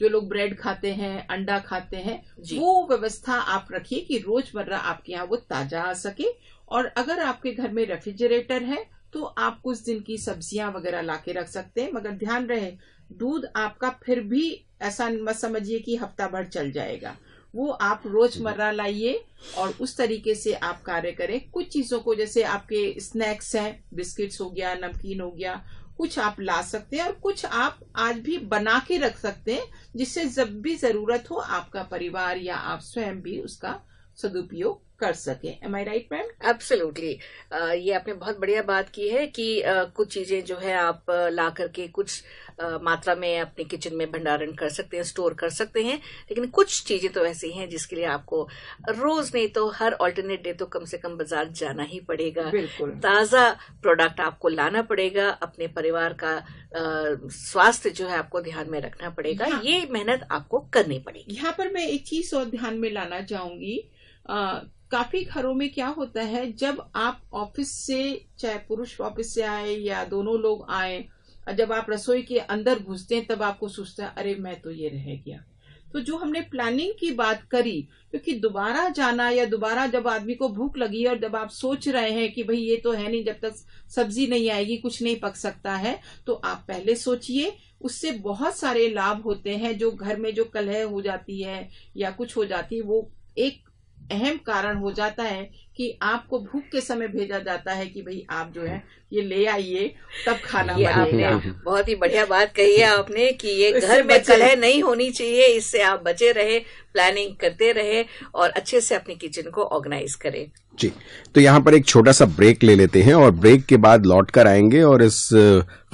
जो लोग ब्रेड खाते हैं अंडा खाते हैं वो व्यवस्था आप रखिए कि रोजमर्रा आपके यहाँ वो ताजा आ सके और अगर आपके घर में रेफ्रिजरेटर है तो आप कुछ दिन की सब्जियां वगैरह ला के रख सकते हैं मगर ध्यान रहे दूध आपका फिर भी ऐसा मत समझिए कि हफ्ता भर चल जाएगा वो आप रोजमर्रा लाइए और उस तरीके से आप कार्य करें कुछ चीजों को जैसे आपके स्नैक्स हैं बिस्किट्स हो गया नमकीन हो गया कुछ आप ला सकते हैं और कुछ आप आज भी बना के रख सकते हैं जिससे जब भी जरूरत हो आपका परिवार या आप स्वयं भी उसका सदुपयोग कर सके am I right ma'am absolutely ये आपने बहुत बढ़िया बात की है कि uh, कुछ चीजें जो है आप uh, ला करके कुछ uh, मात्रा में अपने किचन में भंडारण कर सकते हैं स्टोर कर सकते हैं लेकिन कुछ चीजें तो ऐसी हैं जिसके लिए आपको रोज नहीं तो हर ऑल्टरनेट डे तो कम से कम बाजार जाना ही पड़ेगा ताजा प्रोडक्ट आपको लाना पड़ेगा अपने परिवार का स्वास्थ्य जो है आपको ध्यान में रखना पड़ेगा ये मेहनत आपको करनी पड़ेगी यहाँ पर मैं एक चीज और ध्यान में लाना चाहूंगी काफी घरों में क्या होता है जब आप ऑफिस से चाहे पुरुष ऑफिस से आए या दोनों लोग आए जब आप रसोई के अंदर घुसते हैं तब आपको सोचता है अरे मैं तो ये रह गया तो जो हमने प्लानिंग की बात करी क्योंकि तो दोबारा जाना या दोबारा जब आदमी को भूख लगी और जब आप सोच रहे हैं कि भाई ये तो है नहीं जब तक सब्जी नहीं आएगी कुछ नहीं पक सकता है तो आप पहले सोचिए उससे बहुत सारे लाभ होते हैं जो घर में जो कलह हो जाती है या कुछ हो जाती है वो एक अहम कारण हो जाता है कि आपको भूख के समय भेजा जाता है कि भाई आप जो है ये ले आइए तब खाना ये आपने बहुत ही बढ़िया बात कही है आपने कि ये घर में कलह नहीं होनी चाहिए इससे आप बचे रहे प्लानिंग करते रहे और अच्छे से अपने किचन को ऑर्गेनाइज करें जी तो यहाँ पर एक छोटा सा ब्रेक ले लेते हैं और ब्रेक के बाद लौट कर आएंगे और इस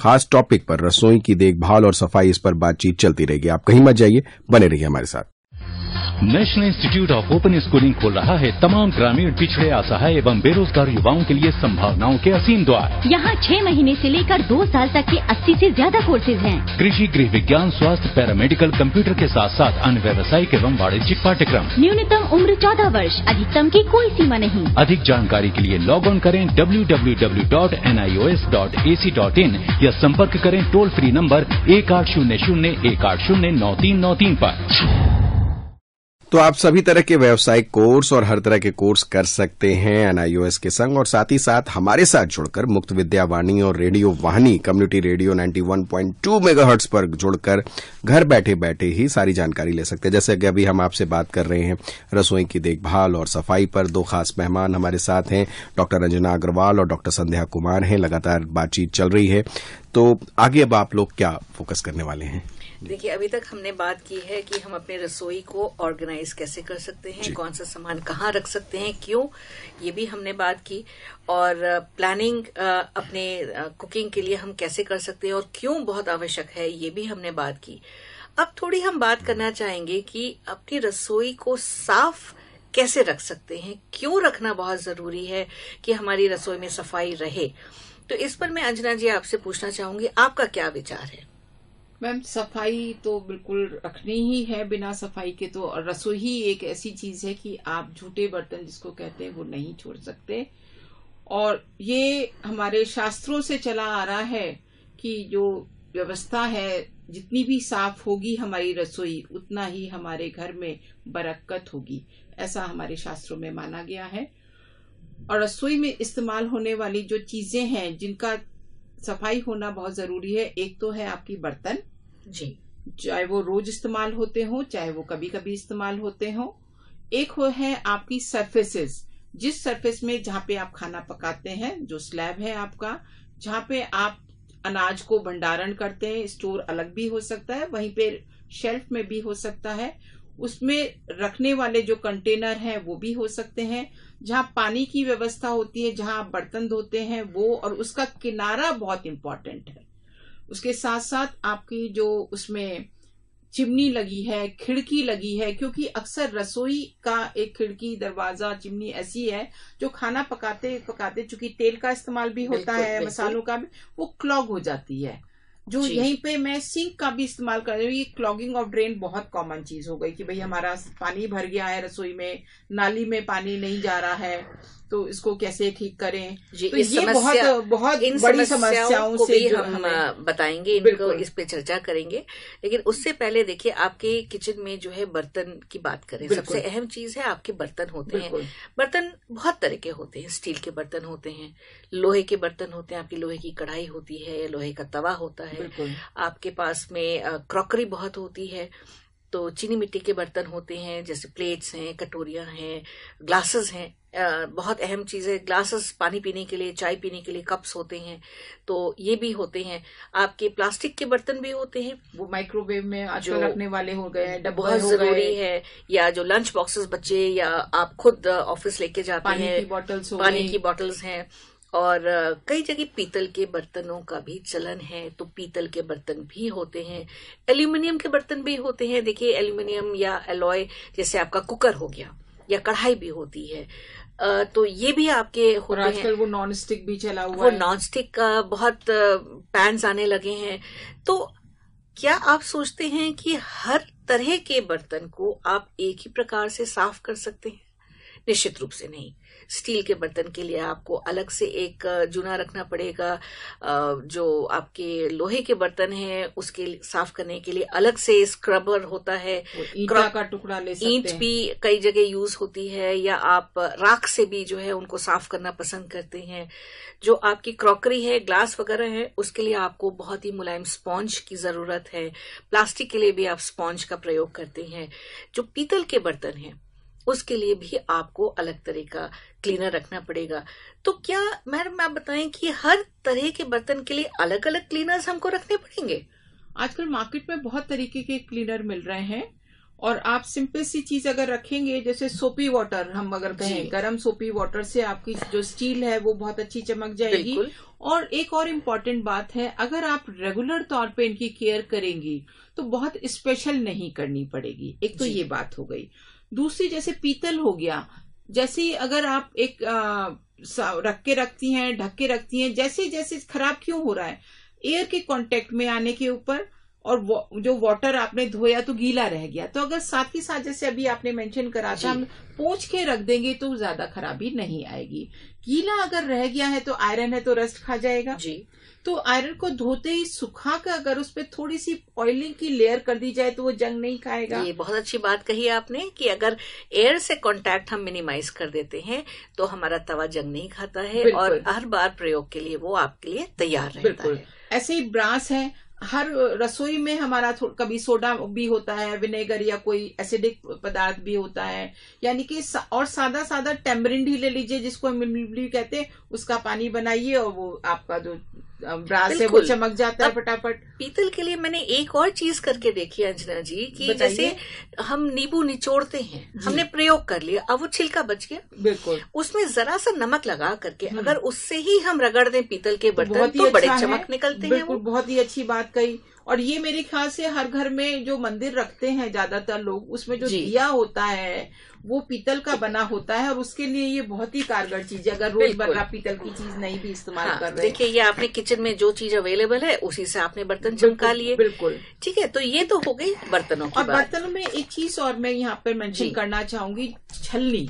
खास टॉपिक पर रसोई की देखभाल और सफाई इस पर बातचीत चलती रहेगी आप कहीं मत जाइए बने रहिए हमारे साथ National Institute of Open Schooling खोल रहा है तमाम ग्रामीण पिछड़े असहाय एवं बेरोजगार युवाओं के लिए संभावनाओं के असीम द्वार यहाँ छह महीने से लेकर दो साल तक के अस्सी से ज्यादा कोर्सेज हैं कृषि गृह विज्ञान स्वास्थ्य पैरामेडिकल कंप्यूटर के साथ साथ अन्य व्यवसायिक एवं वाणिज्यिक पाठ्यक्रम न्यूनतम उम्र चौदह वर्ष अधिकतम की कोई सीमा नहीं अधिक जानकारी के लिए लॉग ऑन करें डब्ल्यू या संपर्क करें टोल फ्री नंबर एक आठ शून्य शून्य एक आठ शून्य नौ तीन नौ तीन आरोप तो आप सभी तरह के व्यावसायिक कोर्स और हर तरह के कोर्स कर सकते हैं एनआईओएस के संग और साथ ही साथ हमारे साथ जुड़कर मुक्त विद्या वाणी और radio Vahini community radio 91.2 megahertz पर जुड़कर घर बैठे बैठे ही सारी जानकारी ले सकते हैं जैसे कि अभी हम आपसे बात कर रहे हैं रसोई की देखभाल और सफाई पर दो खास मेहमान हमारे साथ हैं डॉक्टर रंजना अग्रवाल और डॉक्टर संध्या कुमार हैं लगातार बातचीत चल रही है तो आगे अब आप लोग क्या फोकस करने वाले हैं देखिए अभी तक हमने बात की है कि हम अपने रसोई को ऑर्गेनाइज कैसे कर सकते हैं कौन सा सामान कहाँ रख सकते हैं क्यों ये भी हमने बात की और प्लानिंग अपने कुकिंग के लिए हम कैसे कर सकते हैं और क्यों बहुत आवश्यक है ये भी हमने बात की अब थोड़ी हम बात करना चाहेंगे कि अपनी रसोई को साफ कैसे रख सकते हैं क्यों रखना बहुत जरूरी है कि हमारी रसोई में सफाई रहे तो इस पर मैं अंजना जी आपसे पूछना चाहूंगी आपका क्या विचार है मैम सफाई तो बिल्कुल रखनी ही है बिना सफाई के तो और रसोई ही एक ऐसी चीज है कि आप झूठे बर्तन जिसको कहते हैं वो नहीं छोड़ सकते और ये हमारे शास्त्रों से चला आ रहा है कि जो व्यवस्था है जितनी भी साफ होगी हमारी रसोई उतना ही हमारे घर में बरक्कत होगी ऐसा हमारे शास्त्रों में माना गया है और रसोई में इस्तेमाल होने वाली जो चीजें हैं जिनका सफाई होना बहुत जरूरी है एक तो है आपकी बर्तन जी चाहे वो रोज इस्तेमाल होते हों चाहे वो कभी कभी इस्तेमाल होते हों एक हो है आपकी सरफेसेस जिस सरफेस में जहाँ पे आप खाना पकाते हैं जो स्लैब है आपका जहाँ पे आप अनाज को भंडारण करते हैं स्टोर अलग भी हो सकता है वहीं पे शेल्फ में भी हो सकता है उसमें रखने वाले जो कंटेनर हैं वो भी हो सकते हैं जहां पानी की व्यवस्था होती है जहां आप बर्तन धोते हैं वो और उसका किनारा बहुत इंपॉर्टेंट है उसके साथ साथ आपकी जो उसमें चिमनी लगी है खिड़की लगी है क्योंकि अक्सर रसोई का एक खिड़की दरवाजा चिमनी ऐसी है जो खाना पकाते पकाते चूंकि तेल का इस्तेमाल भी होता है मसालों का भी वो क्लॉग हो जाती है जो यहीं पे मैं सिंक का भी इस्तेमाल कर रही हूँ ये क्लॉगिंग ऑफ ड्रेन बहुत कॉमन चीज हो गई कि भाई हमारा पानी भर गया है रसोई में नाली में पानी नहीं जा रहा है तो इसको कैसे ठीक करें जी, तो ये बहुत बहुत इन बड़ी समस्याओं को से भी हम बताएंगे इनको इस पे चर्चा करेंगे लेकिन उससे पहले देखिए आपके किचन में जो है बर्तन की बात करें सबसे अहम चीज है आपके बर्तन होते हैं बर्तन बहुत तरह के होते हैं स्टील के बर्तन होते हैं लोहे के बर्तन होते हैं आपकी लोहे की कढ़ाई होती है या लोहे का तवा होता है आपके पास में क्रॉकरी बहुत होती है तो चीनी मिट्टी के बर्तन होते हैं जैसे प्लेट्स हैं कटोरियां हैं ग्लासेस हैं बहुत अहम चीज़ है ग्लासेस पानी पीने के लिए चाय पीने के लिए कप्स होते हैं तो ये भी होते हैं आपके प्लास्टिक के बर्तन भी होते हैं वो माइक्रोवेव में जो रखने वाले हो गए हैं बहुत जरूरी है या जो लंच बॉक्सेस बच्चे या आप खुद ऑफिस लेके जाते हैं पानी की बॉटल्स हैं और कई जगह पीतल के बर्तनों का भी चलन है तो पीतल के बर्तन भी होते हैं एल्यूमिनियम के बर्तन भी होते हैं देखिए एल्यूमिनियम या एलॉय जैसे आपका कुकर हो गया या कढ़ाई भी होती है तो ये भी आपके होते हैं आजकल वो नॉन स्टिक भी चला हुआ वो नॉन स्टिक का बहुत पैंस आने लगे हैं तो क्या आप सोचते हैं कि हर तरह के बर्तन को आप एक ही प्रकार से साफ कर सकते हैं निश्चित रूप से नहीं स्टील के बर्तन के लिए आपको अलग से एक जूना रखना पड़ेगा जो आपके लोहे के बर्तन है उसके साफ करने के लिए अलग से स्क्रबर होता है ईटा का टुकड़ा ले ईट भी कई जगह यूज होती है या आप राख से भी जो है उनको साफ करना पसंद करते हैं जो आपकी क्रॉकरी है ग्लास वगैरह है उसके लिए आपको बहुत ही मुलायम स्पॉन्ज की जरूरत है प्लास्टिक के लिए भी आप स्पॉन्ज का प्रयोग करते हैं जो पीतल के बर्तन हैं उसके लिए भी आपको अलग तरह का क्लीनर रखना पड़ेगा तो क्या मैडम आप बताएं कि हर तरह के बर्तन के लिए अलग अलग क्लीनर्स हमको रखने पड़ेंगे आजकल मार्केट में बहुत तरीके के क्लीनर मिल रहे हैं और आप सिंपल सी चीज अगर रखेंगे जैसे सोपी वाटर हम अगर कहें गरम सोपी वाटर से आपकी जो स्टील है वो बहुत अच्छी चमक जाएगी और एक और इम्पॉर्टेंट बात है अगर आप रेगुलर तौर पे इनकी केयर करेंगी तो बहुत स्पेशल नहीं करनी पड़ेगी एक तो ये बात हो गई दूसरी जैसे पीतल हो गया जैसे अगर आप एक रख के रखती हैं ढक के रखती हैं जैसे जैसे खराब क्यों हो रहा है एयर के कांटेक्ट में आने के ऊपर और वो, जो वाटर आपने धोया तो गीला रह गया तो अगर साथ ही साथ जैसे अभी आपने मेंशन करा था हम पोछ के रख देंगे तो ज्यादा खराबी नहीं आएगी गीला अगर रह गया है तो आयरन है तो रस्ट खा जाएगा जी तो आयरन को धोते ही सुखा कर अगर उस पर थोड़ी सी ऑयलिंग की लेयर कर दी जाए तो वो जंग नहीं खाएगा ये बहुत अच्छी बात कही आपने कि अगर एयर से कांटेक्ट हम मिनिमाइज कर देते हैं तो हमारा तवा जंग नहीं खाता है और हर बार प्रयोग के लिए वो आपके लिए तैयार रहता है ऐसे ही ब्रास है हर रसोई में हमारा कभी सोडा भी होता है विनेगर या कोई एसिडिक पदार्थ भी होता है यानी कि सा, और सादा सादा टेमरिंड ही ले लीजिए जिसको हम इमली कहते हैं उसका पानी बनाइए और वो आपका जो ब्रास से वो चमक जाता है फटाफट पीतल के लिए मैंने एक और चीज करके देखी अंजना जी कि जैसे हम नींबू निचोड़ते हैं हमने प्रयोग कर लिया अब वो छिलका बच गया बिल्कुल उसमें जरा सा नमक लगा करके हम्म। अगर उससे ही हम रगड़ दें पीतल के तो बर्तन तो बड़े अच्छा चमक निकलते हैं बहुत ही अच्छी बात कही और ये मेरे ख्याल से हर घर में जो मंदिर रखते हैं ज्यादातर लोग उसमें जो दिया होता है वो पीतल का बना होता है और उसके लिए ये बहुत ही कारगर चीज है अगर रोजमर्रा पीतल की चीज नहीं भी इस्तेमाल हाँ, कर रहे देखिए ये आपने किचन में जो चीज अवेलेबल है उसी से आपने बर्तन चमका लिए बिल्कुल ठीक है तो ये तो हो गई बर्तनों की और बर्तनों में एक चीज और मैं यहाँ पर मैंशन करना चाहूंगी छलनी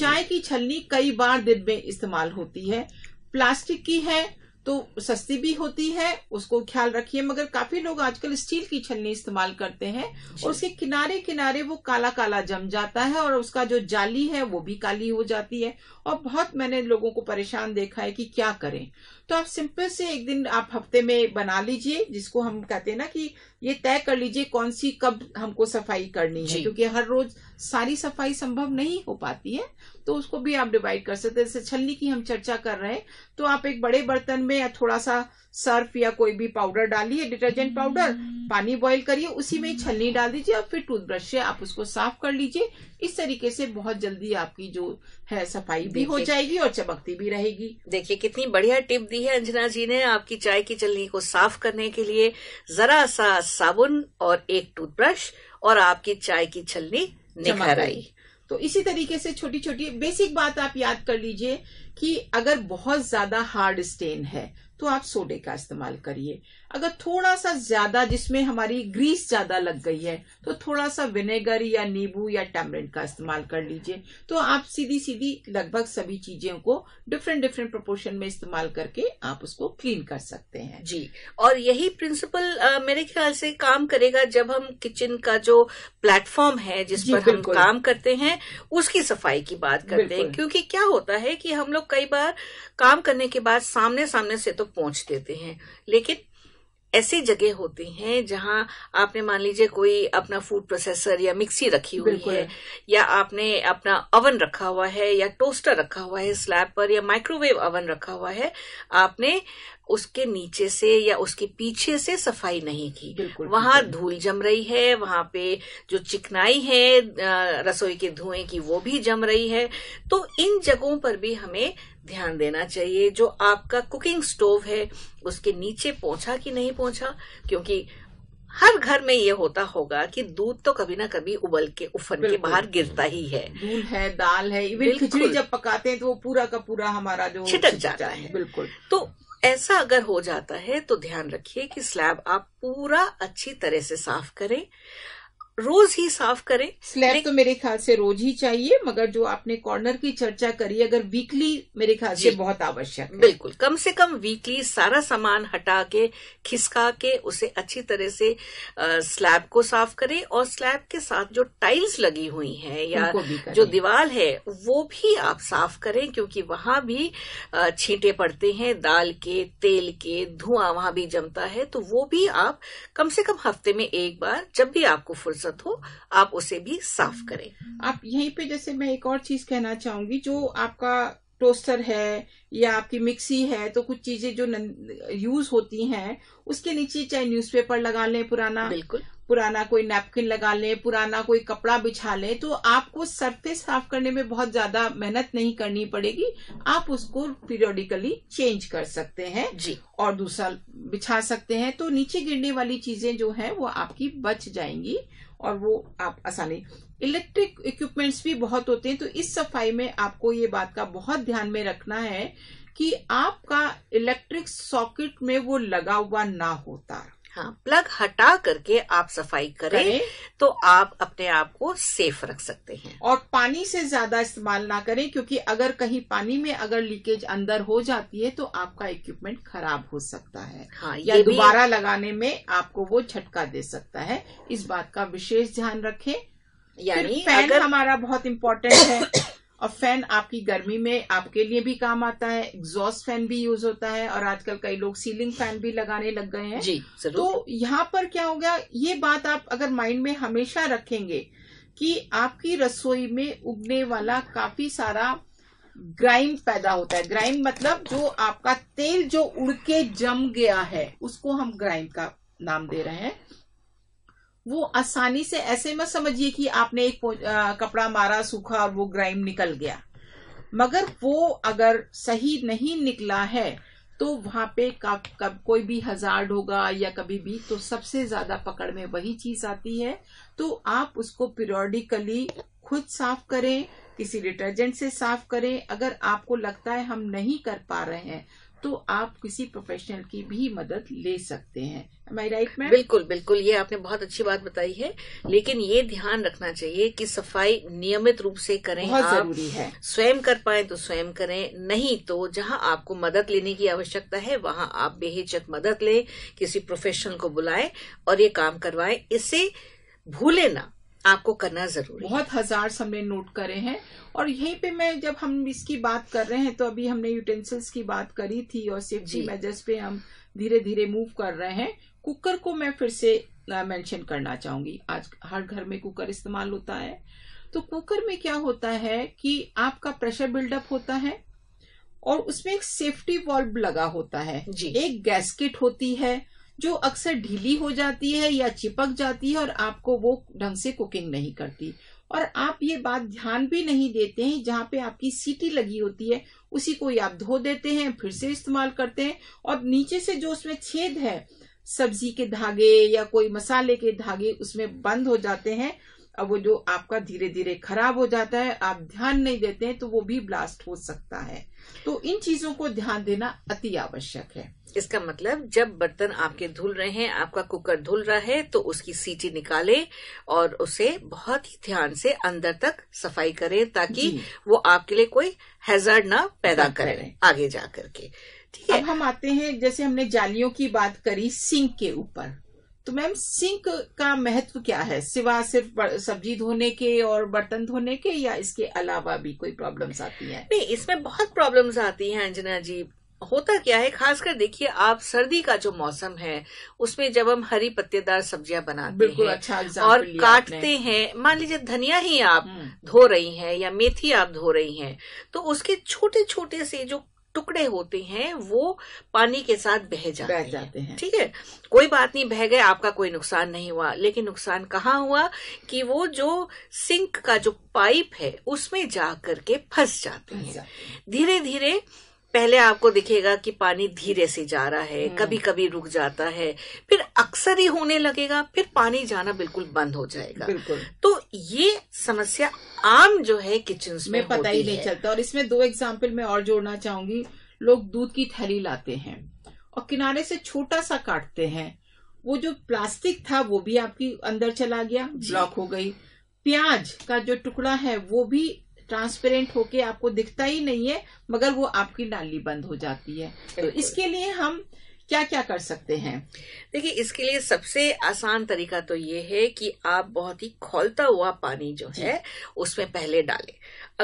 चाय की छलनी कई बार दिन में इस्तेमाल होती है प्लास्टिक की है तो सस्ती भी होती है उसको ख्याल रखिए मगर काफी लोग आजकल स्टील की छलनी इस्तेमाल करते हैं और उसके किनारे किनारे वो काला काला जम जाता है और उसका जो जाली है वो भी काली हो जाती है और बहुत मैंने लोगों को परेशान देखा है कि क्या करें तो आप सिंपल से एक दिन आप हफ्ते में बना लीजिए जिसको हम कहते हैं ना कि ये तय कर लीजिए कौन सी कब हमको सफाई करनी है क्योंकि हर रोज सारी सफाई संभव नहीं हो पाती है तो उसको भी आप डिवाइड कर सकते हैं जैसे छलनी की हम चर्चा कर रहे हैं तो आप एक बड़े बर्तन में या थोड़ा सा सर्फ या कोई भी पाउडर डालिए डिटर्जेंट पाउडर पानी बॉईल करिए उसी में छलनी डाल दीजिए और फिर टूथब्रश से आप उसको साफ कर लीजिए इस तरीके से बहुत जल्दी आपकी जो है सफाई भी हो जाएगी और चमकती भी रहेगी देखिए कितनी बढ़िया टिप दी है अंजना जी ने आपकी चाय की छलनी को साफ करने के लिए जरा सा साबुन और एक टूथब्रश और आपकी चाय की छलनी निखर आई तो इसी तरीके से छोटी छोटी बेसिक बात आप याद कर लीजिए कि अगर बहुत ज्यादा हार्ड स्टेन है तो आप सोडे का इस्तेमाल करिए अगर थोड़ा सा ज्यादा जिसमें हमारी ग्रीस ज्यादा लग गई है तो थोड़ा सा विनेगर या नींबू या टैमरेंट का इस्तेमाल कर लीजिए तो आप सीधी सीधी लगभग सभी चीजों को डिफरेंट डिफरेंट प्रोपोर्शन में इस्तेमाल करके आप उसको क्लीन कर सकते हैं जी और यही प्रिंसिपल मेरे ख्याल से काम करेगा जब हम किचन का जो प्लेटफॉर्म है जिस पर हम काम करते हैं उसकी सफाई की बात करते हैं क्योंकि क्या होता है कि हम लोग कई बार काम करने के बाद सामने सामने से तो पहुंच देते हैं लेकिन ऐसी जगह होती हैं जहां आपने मान लीजिए कोई अपना फूड प्रोसेसर या मिक्सी रखी हुई है या आपने अपना ओवन रखा हुआ है या टोस्टर रखा हुआ है स्लैब पर या माइक्रोवेव ओवन रखा हुआ है आपने उसके नीचे से या उसके पीछे से सफाई नहीं की वहां धूल जम रही है वहां पे जो चिकनाई है रसोई के धुएं की वो भी जम रही है तो इन जगहों पर भी हमें ध्यान देना चाहिए जो आपका कुकिंग स्टोव है उसके नीचे पहुंचा कि नहीं पहुंचा क्योंकि हर घर में ये होता होगा कि दूध तो कभी ना कभी उबल के उफन के बाहर गिरता ही है दूध है दाल है इवन खिचड़ी जब पकाते हैं तो वो पूरा का पूरा हमारा जो छिटक जाता है बिल्कुल तो ऐसा अगर हो जाता है तो ध्यान रखिए कि स्लैब आप पूरा अच्छी तरह से साफ करें रोज ही साफ करें स्लैब तो मेरे ख्याल से रोज ही चाहिए मगर जो आपने कॉर्नर की चर्चा करी अगर वीकली मेरे ख्याल से बहुत आवश्यक है बिल्कुल कम से कम वीकली सारा सामान हटा के खिसका के उसे अच्छी तरह से आ, स्लैब को साफ करें और स्लैब के साथ जो टाइल्स लगी हुई है या जो दीवार है वो भी आप साफ करें क्योंकि वहां भी छींटे पड़ते हैं दाल के तेल के धुआं वहां भी जमता है तो वो भी आप कम से कम हफ्ते में एक बार जब भी आपको फुर्स फुर्सत हो आप उसे भी साफ करें आप यहीं पे जैसे मैं एक और चीज कहना चाहूंगी जो आपका टोस्टर है या आपकी मिक्सी है तो कुछ चीजें जो यूज होती हैं उसके नीचे चाहे न्यूज़पेपर लगा लें पुराना बिल्कुल पुराना कोई नैपकिन लगा लें पुराना कोई कपड़ा बिछा लें तो आपको सरफेस साफ करने में बहुत ज्यादा मेहनत नहीं करनी पड़ेगी आप उसको पीरियोडिकली चेंज कर सकते हैं जी और दूसरा बिछा सकते हैं तो नीचे गिरने वाली चीजें जो है वो आपकी बच जाएंगी और वो आप आसानी इलेक्ट्रिक इक्विपमेंट्स भी बहुत होते हैं तो इस सफाई में आपको ये बात का बहुत ध्यान में रखना है कि आपका इलेक्ट्रिक सॉकेट में वो लगा हुआ ना होता हाँ प्लग हटा करके आप सफाई करें, करें तो आप अपने आप को सेफ रख सकते हैं और पानी से ज्यादा इस्तेमाल ना करें क्योंकि अगर कहीं पानी में अगर लीकेज अंदर हो जाती है तो आपका इक्विपमेंट खराब हो सकता है हाँ, या दोबारा लगाने में आपको वो झटका दे सकता है इस बात का विशेष ध्यान रखें यानी फैन अगर... हमारा बहुत इम्पोर्टेंट है और फैन आपकी गर्मी में आपके लिए भी काम आता है एग्जॉस्ट फैन भी यूज होता है और आजकल कई लोग सीलिंग फैन भी लगाने लग गए हैं जी जरूर। तो यहाँ पर क्या हो गया ये बात आप अगर माइंड में हमेशा रखेंगे कि आपकी रसोई में उगने वाला काफी सारा ग्राइम पैदा होता है ग्राइम मतलब जो आपका तेल जो उड़ के जम गया है उसको हम ग्राइम का नाम दे रहे हैं वो आसानी से ऐसे मत समझिए कि आपने एक कपड़ा मारा सूखा और वो ग्राइम निकल गया मगर वो अगर सही नहीं निकला है तो वहां पे कब कब कोई भी हजार्ड होगा या कभी भी तो सबसे ज्यादा पकड़ में वही चीज आती है तो आप उसको पीरियोडिकली खुद साफ करें किसी डिटर्जेंट से साफ करें अगर आपको लगता है हम नहीं कर पा रहे हैं तो आप किसी प्रोफेशनल की भी मदद ले सकते हैं माई राइट मैम बिल्कुल बिल्कुल ये आपने बहुत अच्छी बात बताई है लेकिन ये ध्यान रखना चाहिए कि सफाई नियमित रूप से करें बहुत आप जरूरी है स्वयं कर पाए तो स्वयं करें नहीं तो जहां आपको मदद लेने की आवश्यकता है वहां आप बेहिचक मदद लें किसी प्रोफेशनल को बुलाएं और ये काम करवाएं इससे भूले ना आपको करना जरूरी बहुत हजार हमने नोट करे हैं और यहीं पे मैं जब हम इसकी बात कर रहे हैं तो अभी हमने यूटेंसिल्स की बात करी थी और सेफ्टी मेजर्स पे हम धीरे धीरे मूव कर रहे हैं कुकर को मैं फिर से मेंशन करना चाहूंगी आज हर घर में कुकर इस्तेमाल होता है तो कुकर में क्या होता है कि आपका प्रेशर बिल्डअप होता है और उसमें एक सेफ्टी वॉल्व लगा होता है जी। एक गैसकेट होती है जो अक्सर ढीली हो जाती है या चिपक जाती है और आपको वो ढंग से कुकिंग नहीं करती और आप ये बात ध्यान भी नहीं देते हैं जहाँ पे आपकी सीटी लगी होती है उसी को आप धो देते हैं फिर से इस्तेमाल करते हैं और नीचे से जो उसमें छेद है सब्जी के धागे या कोई मसाले के धागे उसमें बंद हो जाते हैं अब वो जो आपका धीरे धीरे खराब हो जाता है आप ध्यान नहीं देते हैं तो वो भी ब्लास्ट हो सकता है तो इन चीजों को ध्यान देना अति आवश्यक है इसका मतलब जब बर्तन आपके धुल रहे हैं आपका कुकर धुल रहा है तो उसकी सीटी निकाले और उसे बहुत ही ध्यान से अंदर तक सफाई करें ताकि वो आपके लिए कोई हैजर्ड ना पैदा करें आगे जा करके ठीक है अब हम आते हैं जैसे हमने जालियों की बात करी सिंक के ऊपर तो मैम सिंक का महत्व क्या है सिवा सिर्फ सब्जी धोने के और बर्तन धोने के या इसके अलावा भी कोई प्रॉब्लम्स आती हैं नहीं इसमें बहुत प्रॉब्लम्स आती हैं अंजना जी होता क्या है खासकर देखिए आप सर्दी का जो मौसम है उसमें जब हम हरी पत्तेदार सब्जियां बनाते बिल्कुल हैं अच्छा और काटते हैं मान लीजिए धनिया ही आप हम्म। धो रही हैं या मेथी आप धो रही हैं तो उसके छोटे छोटे से जो टुकड़े होते हैं वो पानी के साथ बह जाते, बह जाते हैं ठीक है कोई बात नहीं बह गए आपका कोई नुकसान नहीं हुआ लेकिन नुकसान कहाँ हुआ कि वो जो सिंक का जो पाइप है उसमें जा करके फंस जाते हैं धीरे धीरे पहले आपको दिखेगा कि पानी धीरे से जा रहा है हम्म। कभी कभी रुक जाता है फिर अक्सर ही होने लगेगा फिर पानी जाना बिल्कुल बंद हो जाएगा तो ये समस्या आम जो है किचन में, में पता ही नहीं चलता और इसमें दो एग्जाम्पल मैं और जोड़ना चाहूंगी लोग दूध की थैली लाते हैं और किनारे से छोटा सा काटते हैं वो जो प्लास्टिक था वो भी आपकी अंदर चला गया ब्लॉक हो गई प्याज का जो टुकड़ा है वो भी ट्रांसपेरेंट होके आपको दिखता ही नहीं है मगर वो आपकी नाली बंद हो जाती है तो इसके लिए हम क्या क्या कर सकते हैं देखिए इसके लिए सबसे आसान तरीका तो ये है कि आप बहुत ही खोलता हुआ पानी जो है उसमें पहले डालें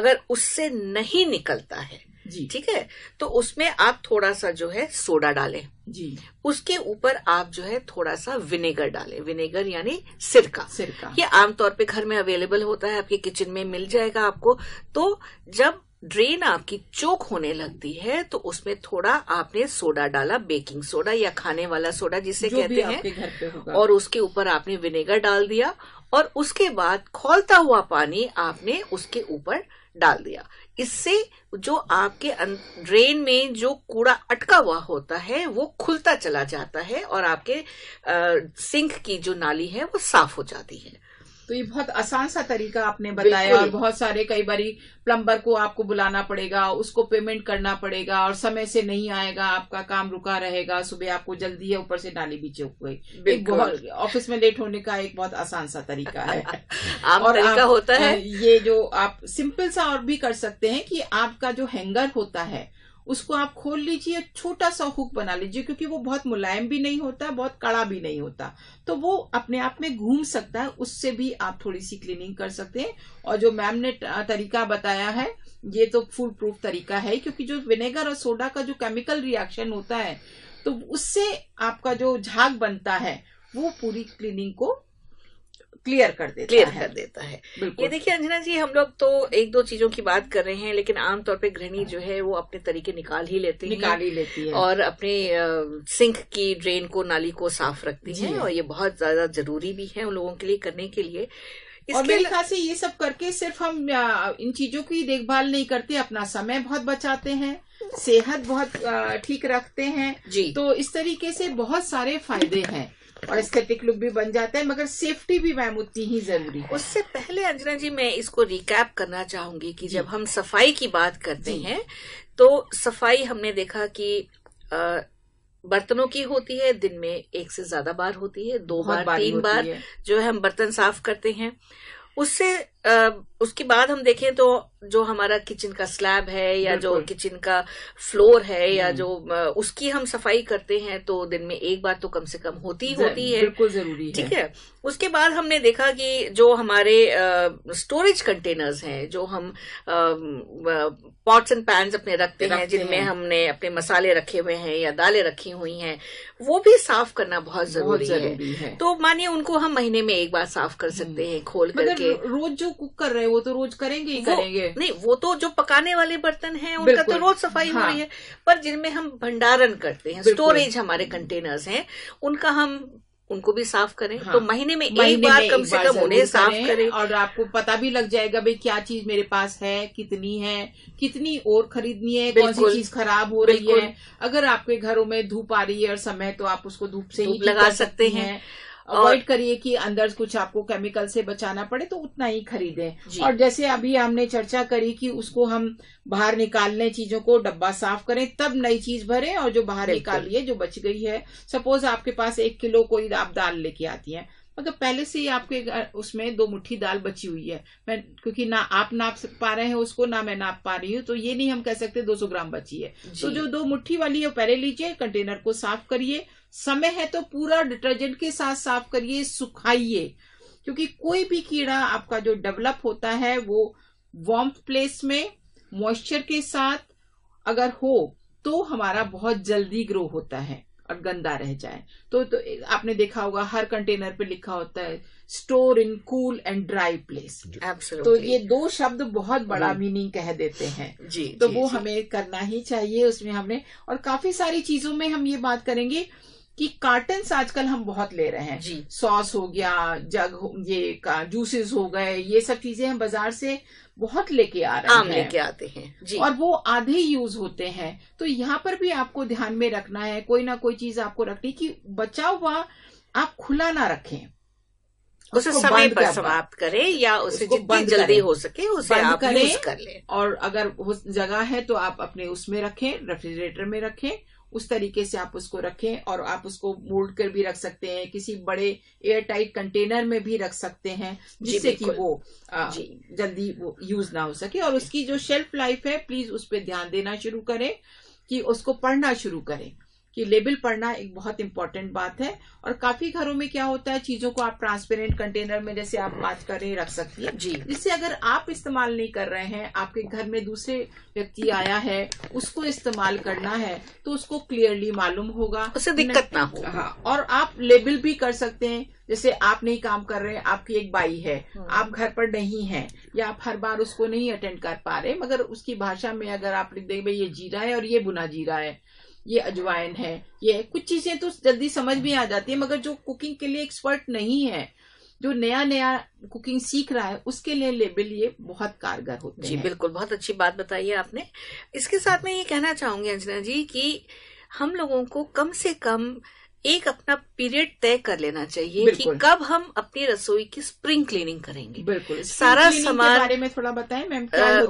अगर उससे नहीं निकलता है जी ठीक है तो उसमें आप थोड़ा सा जो है सोडा डालें जी उसके ऊपर आप जो है थोड़ा सा विनेगर डालें विनेगर यानी सिरका सिरका ये आमतौर पे घर में अवेलेबल होता है आपके किचन में मिल जाएगा आपको तो जब ड्रेन आपकी चोक होने लगती है तो उसमें थोड़ा आपने सोडा डाला बेकिंग सोडा या खाने वाला सोडा जिसे कहते हैं और उसके ऊपर आपने विनेगर डाल दिया और उसके बाद खोलता हुआ पानी आपने उसके ऊपर डाल दिया इससे जो आपके ड्रेन अं-, में जो कूड़ा अटका हुआ होता है वो खुलता चला जाता है और आपके सिंक की जो नाली है वो साफ हो जाती है तो ये बहुत आसान सा तरीका आपने बताया और बहुत सारे कई बार प्लम्बर को आपको बुलाना पड़ेगा उसको पेमेंट करना पड़ेगा और समय से नहीं आएगा आपका काम रुका रहेगा सुबह आपको जल्दी है ऊपर से डाली भी चौक गई ऑफिस में लेट होने का एक बहुत आसान सा तरीका है आम और तरीका आप, होता है ये जो आप सिंपल सा और भी कर सकते हैं कि आपका जो हैंगर होता है उसको आप खोल लीजिए छोटा सा हुक बना लीजिए क्योंकि वो बहुत मुलायम भी नहीं होता बहुत कड़ा भी नहीं होता तो वो अपने आप में घूम सकता है उससे भी आप थोड़ी सी क्लीनिंग कर सकते हैं और जो मैम ने तरीका बताया है ये तो फुल प्रूफ तरीका है क्योंकि जो विनेगर और सोडा का जो केमिकल रिएक्शन होता है तो उससे आपका जो झाग बनता है वो पूरी क्लीनिंग को क्लियर कर देता क्लियर है। कर देता है ये देखिए अंजना जी हम लोग तो एक दो चीजों की बात कर रहे हैं लेकिन आमतौर पे गृहिणी जो है वो अपने तरीके निकाल ही लेती है निकाल ही लेती है और अपने सिंक की ड्रेन को नाली को साफ रखती है और ये बहुत ज्यादा जरूरी भी है उन लोगों के लिए करने के लिए और मेरे ख्याल से ये सब करके सिर्फ हम इन चीजों की देखभाल नहीं करते अपना समय बहुत बचाते हैं सेहत बहुत ठीक रखते हैं जी तो इस तरीके से बहुत सारे फायदे हैं और एस्थेटिक लुक भी बन जाता है मगर सेफ्टी भी मैम उतनी ही जरूरी है उससे पहले अंजना जी मैं इसको रिकैप करना चाहूंगी कि जब हम सफाई की बात करते हैं तो सफाई हमने देखा कि बर्तनों की होती है दिन में एक से ज्यादा बार होती है दो बार, बार तीन बार जो है हम बर्तन साफ करते हैं उससे उसके बाद हम देखें तो जो हमारा किचन का स्लैब है या जो किचन का फ्लोर है या हम्म। जो उसकी हम सफाई करते हैं तो दिन में एक बार तो कम से कम होती होती है बिल्कुल जरूरी ठीक है उसके बाद हमने देखा कि जो हमारे स्टोरेज कंटेनर्स हैं जो हम पॉट्स एंड पैन अपने रखते हैं जिनमें हमने अपने मसाले रखे हुए हैं या दालें रखी हुई हैं वो भी साफ करना बहुत जरूरी, बहुत जरूरी है।, है तो मानिए उनको हम महीने में एक बार साफ कर सकते हम्म। हैं खोल करके रोज जो कुक कर रहे हैं वो तो रोज करेंगे ही करेंगे नहीं वो तो जो पकाने वाले बर्तन हैं उनका तो रोज सफाई हाँ। हो रही हाँ। है पर जिनमें हम भंडारण करते हैं स्टोरेज हमारे कंटेनर्स हैं उनका हम उनको भी साफ करें हाँ, तो महीने में महीने एक बार में कम से कम उन्हें साफ करें, करें और आपको पता भी लग जाएगा भाई क्या चीज मेरे पास है कितनी है कितनी और खरीदनी है कौन सी चीज खराब हो रही है अगर आपके घरों में धूप आ रही है और समय तो आप उसको धूप से ही लगा सकते हैं अवॉइड करिए कि अंदर कुछ आपको केमिकल से बचाना पड़े तो उतना ही खरीदें और जैसे अभी हमने चर्चा करी कि उसको हम बाहर निकालने चीजों को डब्बा साफ करें तब नई चीज भरें और जो बाहर निकालिए जो बच गई है सपोज आपके पास एक किलो कोई आप दाल लेके आती है मगर मतलब तो पहले से ही आपके उसमें दो मुट्ठी दाल बची हुई है मैं क्योंकि ना आप नाप पा रहे हैं उसको ना मैं नाप पा रही हूँ तो ये नहीं हम कह सकते 200 ग्राम बची है तो जो दो मुट्ठी वाली है पहले लीजिए कंटेनर को साफ करिए समय है तो पूरा डिटर्जेंट के साथ साफ करिए सुखाइए क्योंकि कोई भी कीड़ा आपका जो डेवलप होता है वो वार्म प्लेस में मॉइस्चर के साथ अगर हो तो हमारा बहुत जल्दी ग्रो होता है और गंदा रह जाए तो, तो आपने देखा होगा हर कंटेनर पे लिखा होता है store in cool and dry place तो ये दो शब्द बहुत बड़ा मीनिंग कह देते हैं जी तो जी, वो जी. हमें करना ही चाहिए उसमें हमने और काफी सारी चीजों में हम ये बात करेंगे कि कार्टन्स आजकल हम बहुत ले रहे हैं सॉस हो गया जग हो, ये जूसेस हो गए ये सब चीजें हम बाजार से बहुत लेके आ रहे हैं लेके आते हैं जी और वो आधे यूज होते हैं तो यहाँ पर भी आपको ध्यान में रखना है कोई ना कोई चीज आपको रखनी कि बचा हुआ आप खुला ना रखें उसे समय पर समाप्त करें या उसे जितनी जल्दी हो सके उसे आप यूज कर लें और अगर जगह है तो आप अपने उसमें रखें रेफ्रिजरेटर में रखें उस तरीके से आप उसको रखें और आप उसको मोल्ड कर भी रख सकते हैं किसी बड़े एयर टाइट कंटेनर में भी रख सकते हैं जिससे कि वो आ, जल्दी वो यूज ना हो सके और उसकी जो शेल्फ लाइफ है प्लीज उस पर ध्यान देना शुरू करें कि उसको पढ़ना शुरू करें कि लेबल पढ़ना एक बहुत इंपॉर्टेंट बात है और काफी घरों में क्या होता है चीजों को आप ट्रांसपेरेंट कंटेनर में जैसे आप बात कर रहे रख सकती है जी जिससे अगर आप इस्तेमाल नहीं कर रहे हैं आपके घर में दूसरे व्यक्ति आया है उसको इस्तेमाल करना है तो उसको क्लियरली मालूम होगा उसे दिक्कत ना हो हाँ और आप लेबल भी कर सकते हैं जैसे आप नहीं काम कर रहे आपकी एक बाई है हम्म। आप घर पर नहीं है या आप हर बार उसको नहीं अटेंड कर पा रहे मगर उसकी भाषा में अगर आप लिख देंगे ये जीरा है और ये बुना जीरा है ये अजवाइन है ये है कुछ चीजें तो जल्दी समझ भी आ जाती है मगर जो कुकिंग के लिए एक्सपर्ट नहीं है जो नया नया कुकिंग सीख रहा है उसके लिए लेबल ये बहुत कारगर होते जी बिल्कुल बहुत अच्छी बात बताई है आपने इसके साथ मैं ये कहना चाहूंगी अंजना जी कि हम लोगों को कम से कम एक अपना पीरियड तय कर लेना चाहिए कि कब हम अपनी रसोई की स्प्रिंग क्लीनिंग करेंगे बिल्कुल सारा सामान बारे में थोड़ा बताएं मैम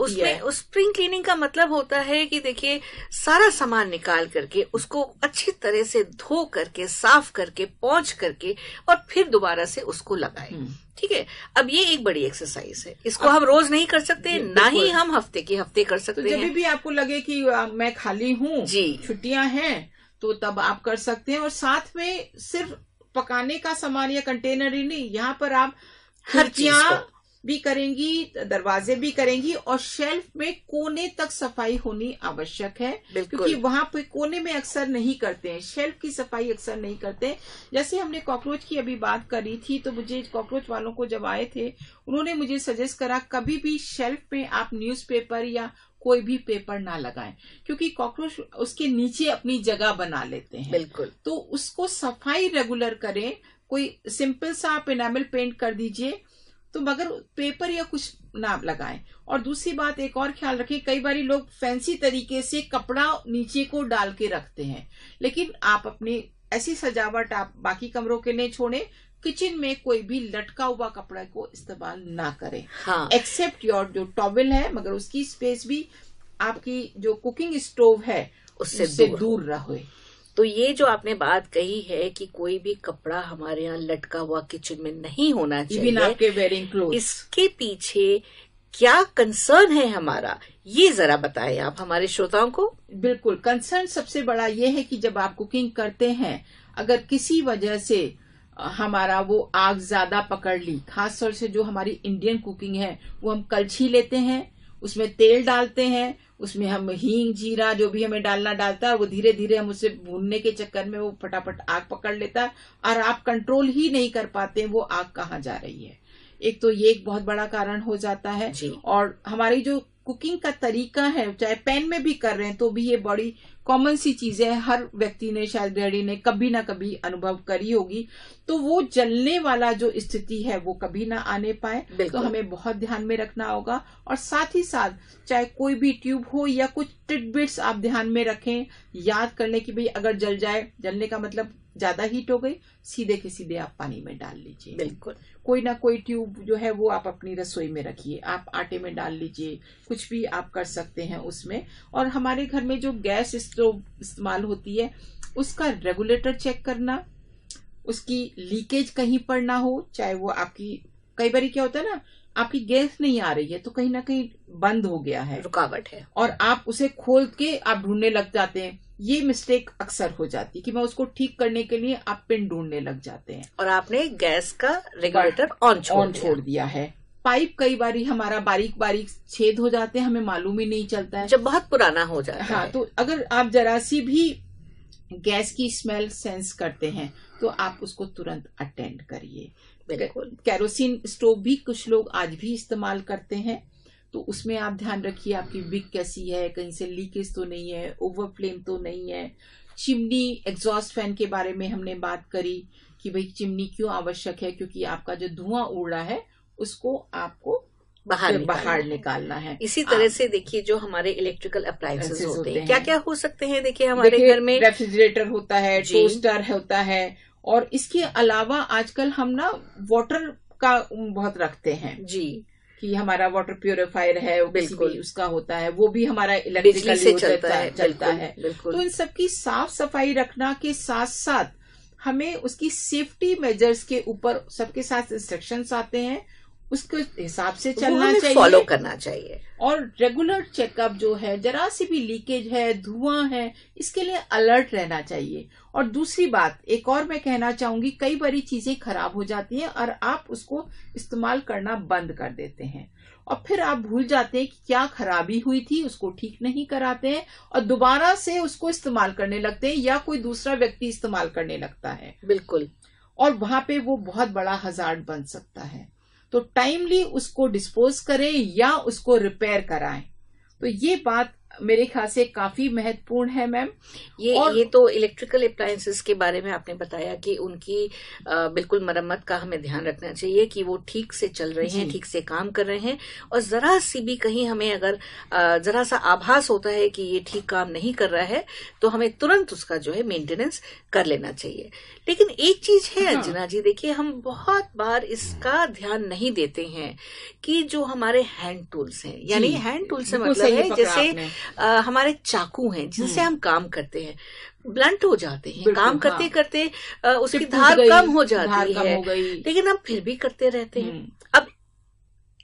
उसमें उस स्प्रिंग क्लीनिंग का मतलब होता है कि देखिए सारा सामान निकाल करके उसको अच्छी तरह से धो करके साफ करके पहुंच करके और फिर दोबारा से उसको लगाए हम्म। ठीक है अब ये एक बड़ी एक्सरसाइज है इसको हम रोज नहीं कर सकते ना ही हम हफ्ते के हफ्ते कर तो सकते तो जब भी आपको लगे कि मैं खाली हूँ जी छुट्टियां हैं तो तब आप कर सकते हैं और साथ में सिर्फ पकाने का सामान या कंटेनर ही नहीं यहाँ पर आप खर्चियां भी करेंगी दरवाजे भी करेंगी और शेल्फ में कोने तक सफाई होनी आवश्यक है क्योंकि वहां पे कोने में अक्सर नहीं करते हैं शेल्फ की सफाई अक्सर नहीं करते जैसे हमने कॉकरोच की अभी बात करी थी तो मुझे कॉकरोच वालों को जब आए थे उन्होंने मुझे सजेस्ट करा कभी भी शेल्फ में आप न्यूज़पेपर या कोई भी पेपर ना लगाएं क्योंकि कॉकरोच उसके नीचे अपनी जगह बना लेते हैं बिल्कुल तो उसको सफाई रेगुलर करें कोई सिंपल सा आप इनामल पेंट कर दीजिए तो मगर पेपर या कुछ ना लगाएं और दूसरी बात एक और ख्याल रखें कई बार लोग फैंसी तरीके से कपड़ा नीचे को डाल के रखते हैं लेकिन आप अपनी ऐसी सजावट आप बाकी कमरों के लिए छोड़ें किचन में कोई भी लटका हुआ कपड़ा को इस्तेमाल ना करें हाँ एक्सेप्ट योर जो टॉवेल है मगर उसकी स्पेस भी आपकी जो कुकिंग स्टोव है उससे, उससे दूर, दूर रहो तो ये जो आपने बात कही है कि कोई भी कपड़ा हमारे यहाँ लटका हुआ किचन में नहीं होना चाहिए आपके वेयरिंग क्लोथ इसके पीछे क्या कंसर्न है हमारा ये जरा बताएं आप हमारे श्रोताओं को बिल्कुल कंसर्न सबसे बड़ा ये है कि जब आप कुकिंग करते हैं अगर किसी वजह से हमारा वो आग ज्यादा पकड़ ली खास तौर से जो हमारी इंडियन कुकिंग है वो हम कलछी लेते हैं उसमें तेल डालते हैं उसमें हम हींग जीरा जो भी हमें डालना डालता है वो धीरे धीरे हम उसे भूनने के चक्कर में वो फटाफट आग पकड़ लेता है और आप कंट्रोल ही नहीं कर पाते वो आग कहाँ जा रही है एक तो ये एक बहुत बड़ा कारण हो जाता है और हमारी जो कुकिंग का तरीका है चाहे पैन में भी कर रहे हैं तो भी ये बड़ी कॉमन सी चीज है हर व्यक्ति ने शायद गृहिणी ने कभी ना कभी अनुभव करी होगी तो वो जलने वाला जो स्थिति है वो कभी ना आने पाए तो हमें बहुत ध्यान में रखना होगा और साथ ही साथ चाहे कोई भी ट्यूब हो या कुछ टिटबिट्स आप ध्यान में रखें याद कर लें कि भाई अगर जल जाए जलने का मतलब ज्यादा हीट हो गई सीधे के सीधे आप पानी में डाल लीजिए बिल्कुल कोई ना कोई ट्यूब जो है वो आप अपनी रसोई में रखिए आप आटे में डाल लीजिए कुछ भी आप कर सकते हैं उसमें और हमारे घर में जो गैस स्टोव इस्तेमाल होती है उसका रेगुलेटर चेक करना उसकी लीकेज कहीं पर ना हो चाहे वो आपकी कई बार क्या होता है ना आपकी गैस नहीं आ रही है तो कहीं ना कहीं बंद हो गया है रुकावट है और आप उसे खोल के आप ढूंढने लग जाते हैं ये मिस्टेक अक्सर हो जाती है कि मैं उसको ठीक करने के लिए आप पिन ढूंढने लग जाते हैं और आपने गैस का रेगुलेटर ऑन छोड़, छोड़ दिया है पाइप कई बार हमारा बारीक बारीक छेद हो जाते हैं हमें मालूम ही नहीं चलता है जब बहुत पुराना हो जाता हाँ, है तो अगर आप जरा सी भी गैस की स्मेल सेंस करते हैं तो आप उसको तुरंत अटेंड करिए बिल्कुल कैरोसिन स्टोव भी कुछ लोग आज भी इस्तेमाल करते हैं तो उसमें आप ध्यान रखिए आपकी विक कैसी है कहीं से लीकेज तो नहीं है ओवर फ्लेम तो नहीं है चिमनी एग्जॉस्ट फैन के बारे में हमने बात करी कि भाई चिमनी क्यों आवश्यक है क्योंकि आपका जो धुआं उड़ रहा है उसको आपको बाहर निकालना बाहर निकालना है इसी तरह हाँ। से देखिए जो हमारे इलेक्ट्रिकल अप्लायसेज होते, होते हैं क्या क्या हो सकते हैं देखिए हमारे घर में रेफ्रिजरेटर होता है टोस्टर होता है और इसके अलावा आजकल हम ना वाटर का बहुत रखते हैं जी कि हमारा वाटर प्योरिफायर है बिल्कुल उसका होता है वो भी हमारा इलेक्ट्रिकल से चलता है चलता है तो इन सबकी साफ सफाई रखना के साथ साथ हमें उसकी सेफ्टी मेजर्स के ऊपर सबके साथ इंस्ट्रक्शंस आते हैं उसके हिसाब से चलना चाहिए फॉलो करना चाहिए और रेगुलर चेकअप जो है जरा सी भी लीकेज है धुआं है इसके लिए अलर्ट रहना चाहिए और दूसरी बात एक और मैं कहना चाहूंगी कई बारी चीजें खराब हो जाती हैं और आप उसको इस्तेमाल करना बंद कर देते हैं और फिर आप भूल जाते हैं कि क्या खराबी हुई थी उसको ठीक नहीं कराते हैं और दोबारा से उसको इस्तेमाल करने लगते हैं या कोई दूसरा व्यक्ति इस्तेमाल करने लगता है बिल्कुल और वहां पे वो बहुत बड़ा हजार बन सकता है तो टाइमली उसको डिस्पोज करें या उसको रिपेयर कराएं तो ये बात मेरे ख्याल से काफी महत्वपूर्ण है मैम ये और, ये तो इलेक्ट्रिकल अप्लायंसेस के बारे में आपने बताया कि उनकी आ, बिल्कुल मरम्मत का हमें ध्यान रखना चाहिए कि वो ठीक से चल रहे हैं ठीक से काम कर रहे हैं और जरा सी भी कहीं हमें अगर आ, जरा सा आभास होता है कि ये ठीक काम नहीं कर रहा है तो हमें तुरंत उसका जो है मेंटेनेंस कर लेना चाहिए लेकिन एक चीज है हाँ। अंजना जी देखिए हम बहुत बार इसका ध्यान नहीं देते हैं कि जो हमारे हैंड टूल्स हैं यानी हैंड टूल्स मतलब है जैसे आ, हमारे चाकू हैं जिनसे हम्म। हम काम करते हैं ब्लंट हो जाते हैं काम करते हाँ। करते उसकी धार कम हो जाती है लेकिन हम फिर भी करते रहते हैं हम्म। अब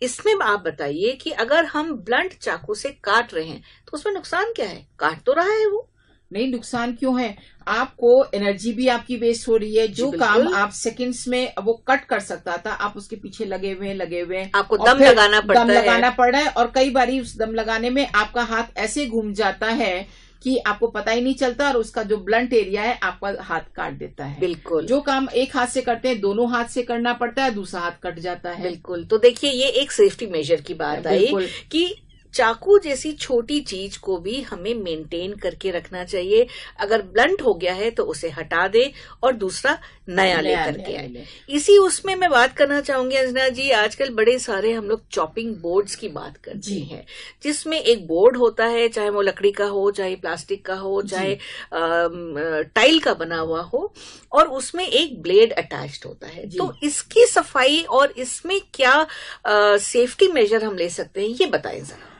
इसमें आप बताइए कि अगर हम ब्लंट चाकू से काट रहे हैं तो उसमें नुकसान क्या है काट तो रहा है वो नहीं नुकसान क्यों है आपको एनर्जी भी आपकी वेस्ट हो रही है जो काम आप सेकंड्स में वो कट कर सकता था आप उसके पीछे लगे हुए हैं लगे हुए हैं आपको दम लगाना पड़ता दम लगाना पड़ रहा है और कई बार उस दम लगाने में आपका हाथ ऐसे घूम जाता है कि आपको पता ही नहीं चलता और उसका जो ब्लंट एरिया है आपका हाथ काट देता है बिल्कुल जो काम एक हाथ से करते हैं दोनों हाथ से करना पड़ता है दूसरा हाथ कट जाता है बिल्कुल तो देखिए ये एक सेफ्टी मेजर की बात आई कि चाकू जैसी छोटी चीज को भी हमें मेंटेन करके रखना चाहिए अगर ब्लंट हो गया है तो उसे हटा दे और दूसरा नया लेकर के आए इसी उसमें मैं बात करना चाहूंगी अंजना जी आजकल बड़े सारे हम लोग चॉपिंग बोर्ड्स की बात करते हैं जिसमें एक बोर्ड होता है चाहे वो लकड़ी का हो चाहे प्लास्टिक का हो चाहे टाइल का बना हुआ हो और उसमें एक ब्लेड अटैच होता है तो इसकी सफाई और इसमें क्या सेफ्टी मेजर हम ले सकते हैं ये बताएं जरा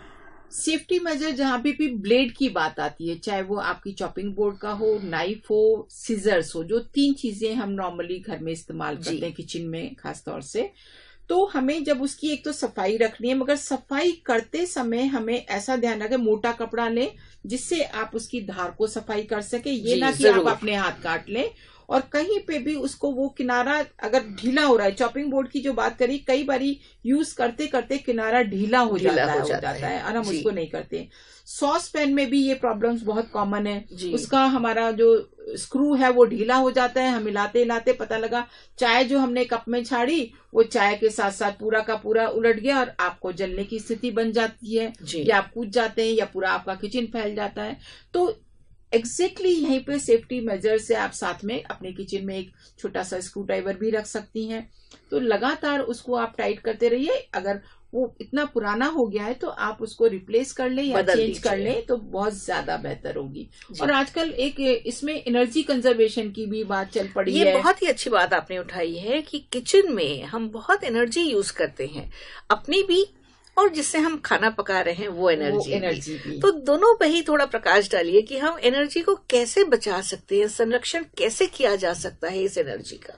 सेफ्टी मेजर जहां पे भी ब्लेड की बात आती है चाहे वो आपकी चॉपिंग बोर्ड का हो नाइफ हो सीजर्स हो जो तीन चीजें हम नॉर्मली घर में इस्तेमाल करते हैं किचन में खासतौर से तो हमें जब उसकी एक तो सफाई रखनी है मगर सफाई करते समय हमें ऐसा ध्यान रखें मोटा कपड़ा लें जिससे आप उसकी धार को सफाई कर सके ये ना कि आप अपने हाथ काट लें और कहीं पे भी उसको वो किनारा अगर ढीला हो रहा है चॉपिंग बोर्ड की जो बात करी कई बारी यूज करते करते किनारा ढीला हो जाता, हो जाता, जाता है और हम उसको नहीं करते सॉस पैन में भी ये प्रॉब्लम्स बहुत कॉमन है उसका हमारा जो स्क्रू है वो ढीला हो जाता है हम हिलाते हिलाते पता लगा चाय जो हमने कप में छाड़ी वो चाय के साथ साथ पूरा का पूरा उलट गया और आपको जलने की स्थिति बन जाती है या आप कूद जाते हैं या पूरा आपका किचन फैल जाता है तो एग्जैक्टली exactly यहीं पे सेफ्टी मेजर से आप साथ में अपने किचन में एक छोटा सा स्क्रू ड्राइवर भी रख सकती हैं तो लगातार उसको आप टाइट करते रहिए अगर वो इतना पुराना हो गया है तो आप उसको रिप्लेस कर ले या चेंज कर ले तो बहुत ज्यादा बेहतर होगी और आजकल एक इसमें एनर्जी कंजर्वेशन की भी बात चल पड़ी ये है बहुत ही अच्छी बात आपने उठाई है कि किचन में हम बहुत एनर्जी यूज करते हैं अपनी भी और जिससे हम खाना पका रहे हैं वो एनर्जी एनर्जी भी। तो दोनों पे ही थोड़ा प्रकाश डालिए कि हम एनर्जी को कैसे बचा सकते हैं संरक्षण कैसे किया जा सकता है इस एनर्जी का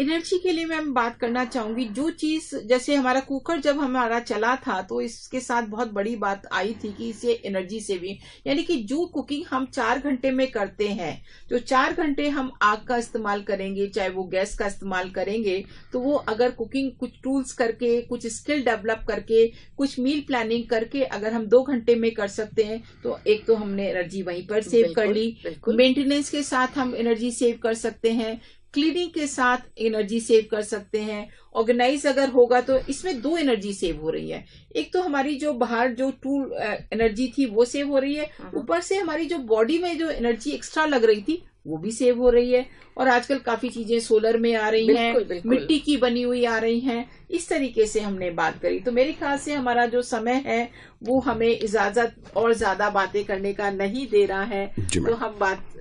एनर्जी के लिए मैं बात करना चाहूंगी जो चीज जैसे हमारा कुकर जब हमारा चला था तो इसके साथ बहुत बड़ी बात आई थी कि इसे एनर्जी सेविंग यानी कि जो कुकिंग हम चार घंटे में करते हैं जो तो चार घंटे हम आग का इस्तेमाल करेंगे चाहे वो गैस का इस्तेमाल करेंगे तो वो अगर कुकिंग कुछ टूल्स करके कुछ स्किल डेवलप करके कुछ मील प्लानिंग करके अगर हम दो घंटे में कर सकते हैं तो एक तो हमने एनर्जी वहीं पर सेव कर ली मेंटेनेंस के साथ हम एनर्जी सेव कर सकते हैं क्लीनिंग के साथ एनर्जी सेव कर सकते हैं ऑर्गेनाइज अगर होगा तो इसमें दो एनर्जी सेव हो रही है एक तो हमारी जो बाहर जो टूल एनर्जी थी वो सेव हो रही है हाँ। ऊपर से हमारी जो बॉडी में जो एनर्जी एक्स्ट्रा लग रही थी वो भी सेव हो रही है और आजकल काफी चीजें सोलर में आ रही हैं मिट्टी की बनी हुई आ रही हैं इस तरीके से हमने बात करी तो मेरे ख्याल से हमारा जो समय है वो हमें इजाजत और ज्यादा बातें करने का नहीं दे रहा है तो हम बात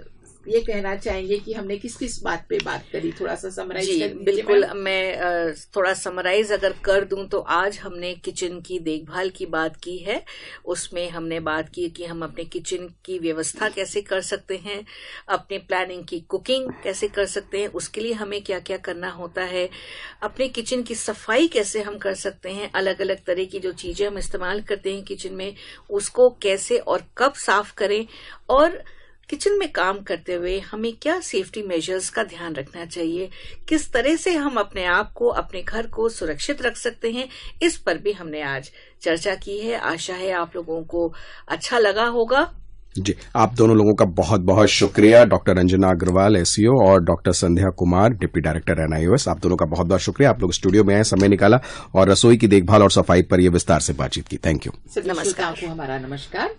ये कहना चाहेंगे कि हमने किस किस बात पे बात करी थोड़ा सा समराइज बिल्कुल मैं थोड़ा समराइज अगर कर दूं तो आज हमने किचन की देखभाल की बात की है उसमें हमने बात की कि हम अपने किचन की व्यवस्था कैसे कर सकते हैं अपने प्लानिंग की कुकिंग कैसे कर सकते हैं उसके लिए हमें क्या क्या करना होता है अपने किचन की सफाई कैसे हम कर सकते हैं अलग अलग तरह की जो चीजें हम इस्तेमाल करते हैं किचन में उसको कैसे और कब साफ करें और किचन में काम करते हुए हमें क्या सेफ्टी मेजर्स का ध्यान रखना चाहिए किस तरह से हम अपने आप को अपने घर को सुरक्षित रख सकते हैं इस पर भी हमने आज चर्चा की है आशा है आप लोगों को अच्छा लगा होगा जी आप दोनों लोगों का बहुत बहुत शुक्रिया doctor Anjana Agrawal SEO e और doctor Sandhya Kumar deputy director NIOS आप दोनों का बहुत बहुत शुक्रिया आप लोग स्टूडियो में आए समय निकाला और रसोई की देखभाल और सफाई पर यह विस्तार से बातचीत की थैंक यू नमस्कार हमारा नमस्कार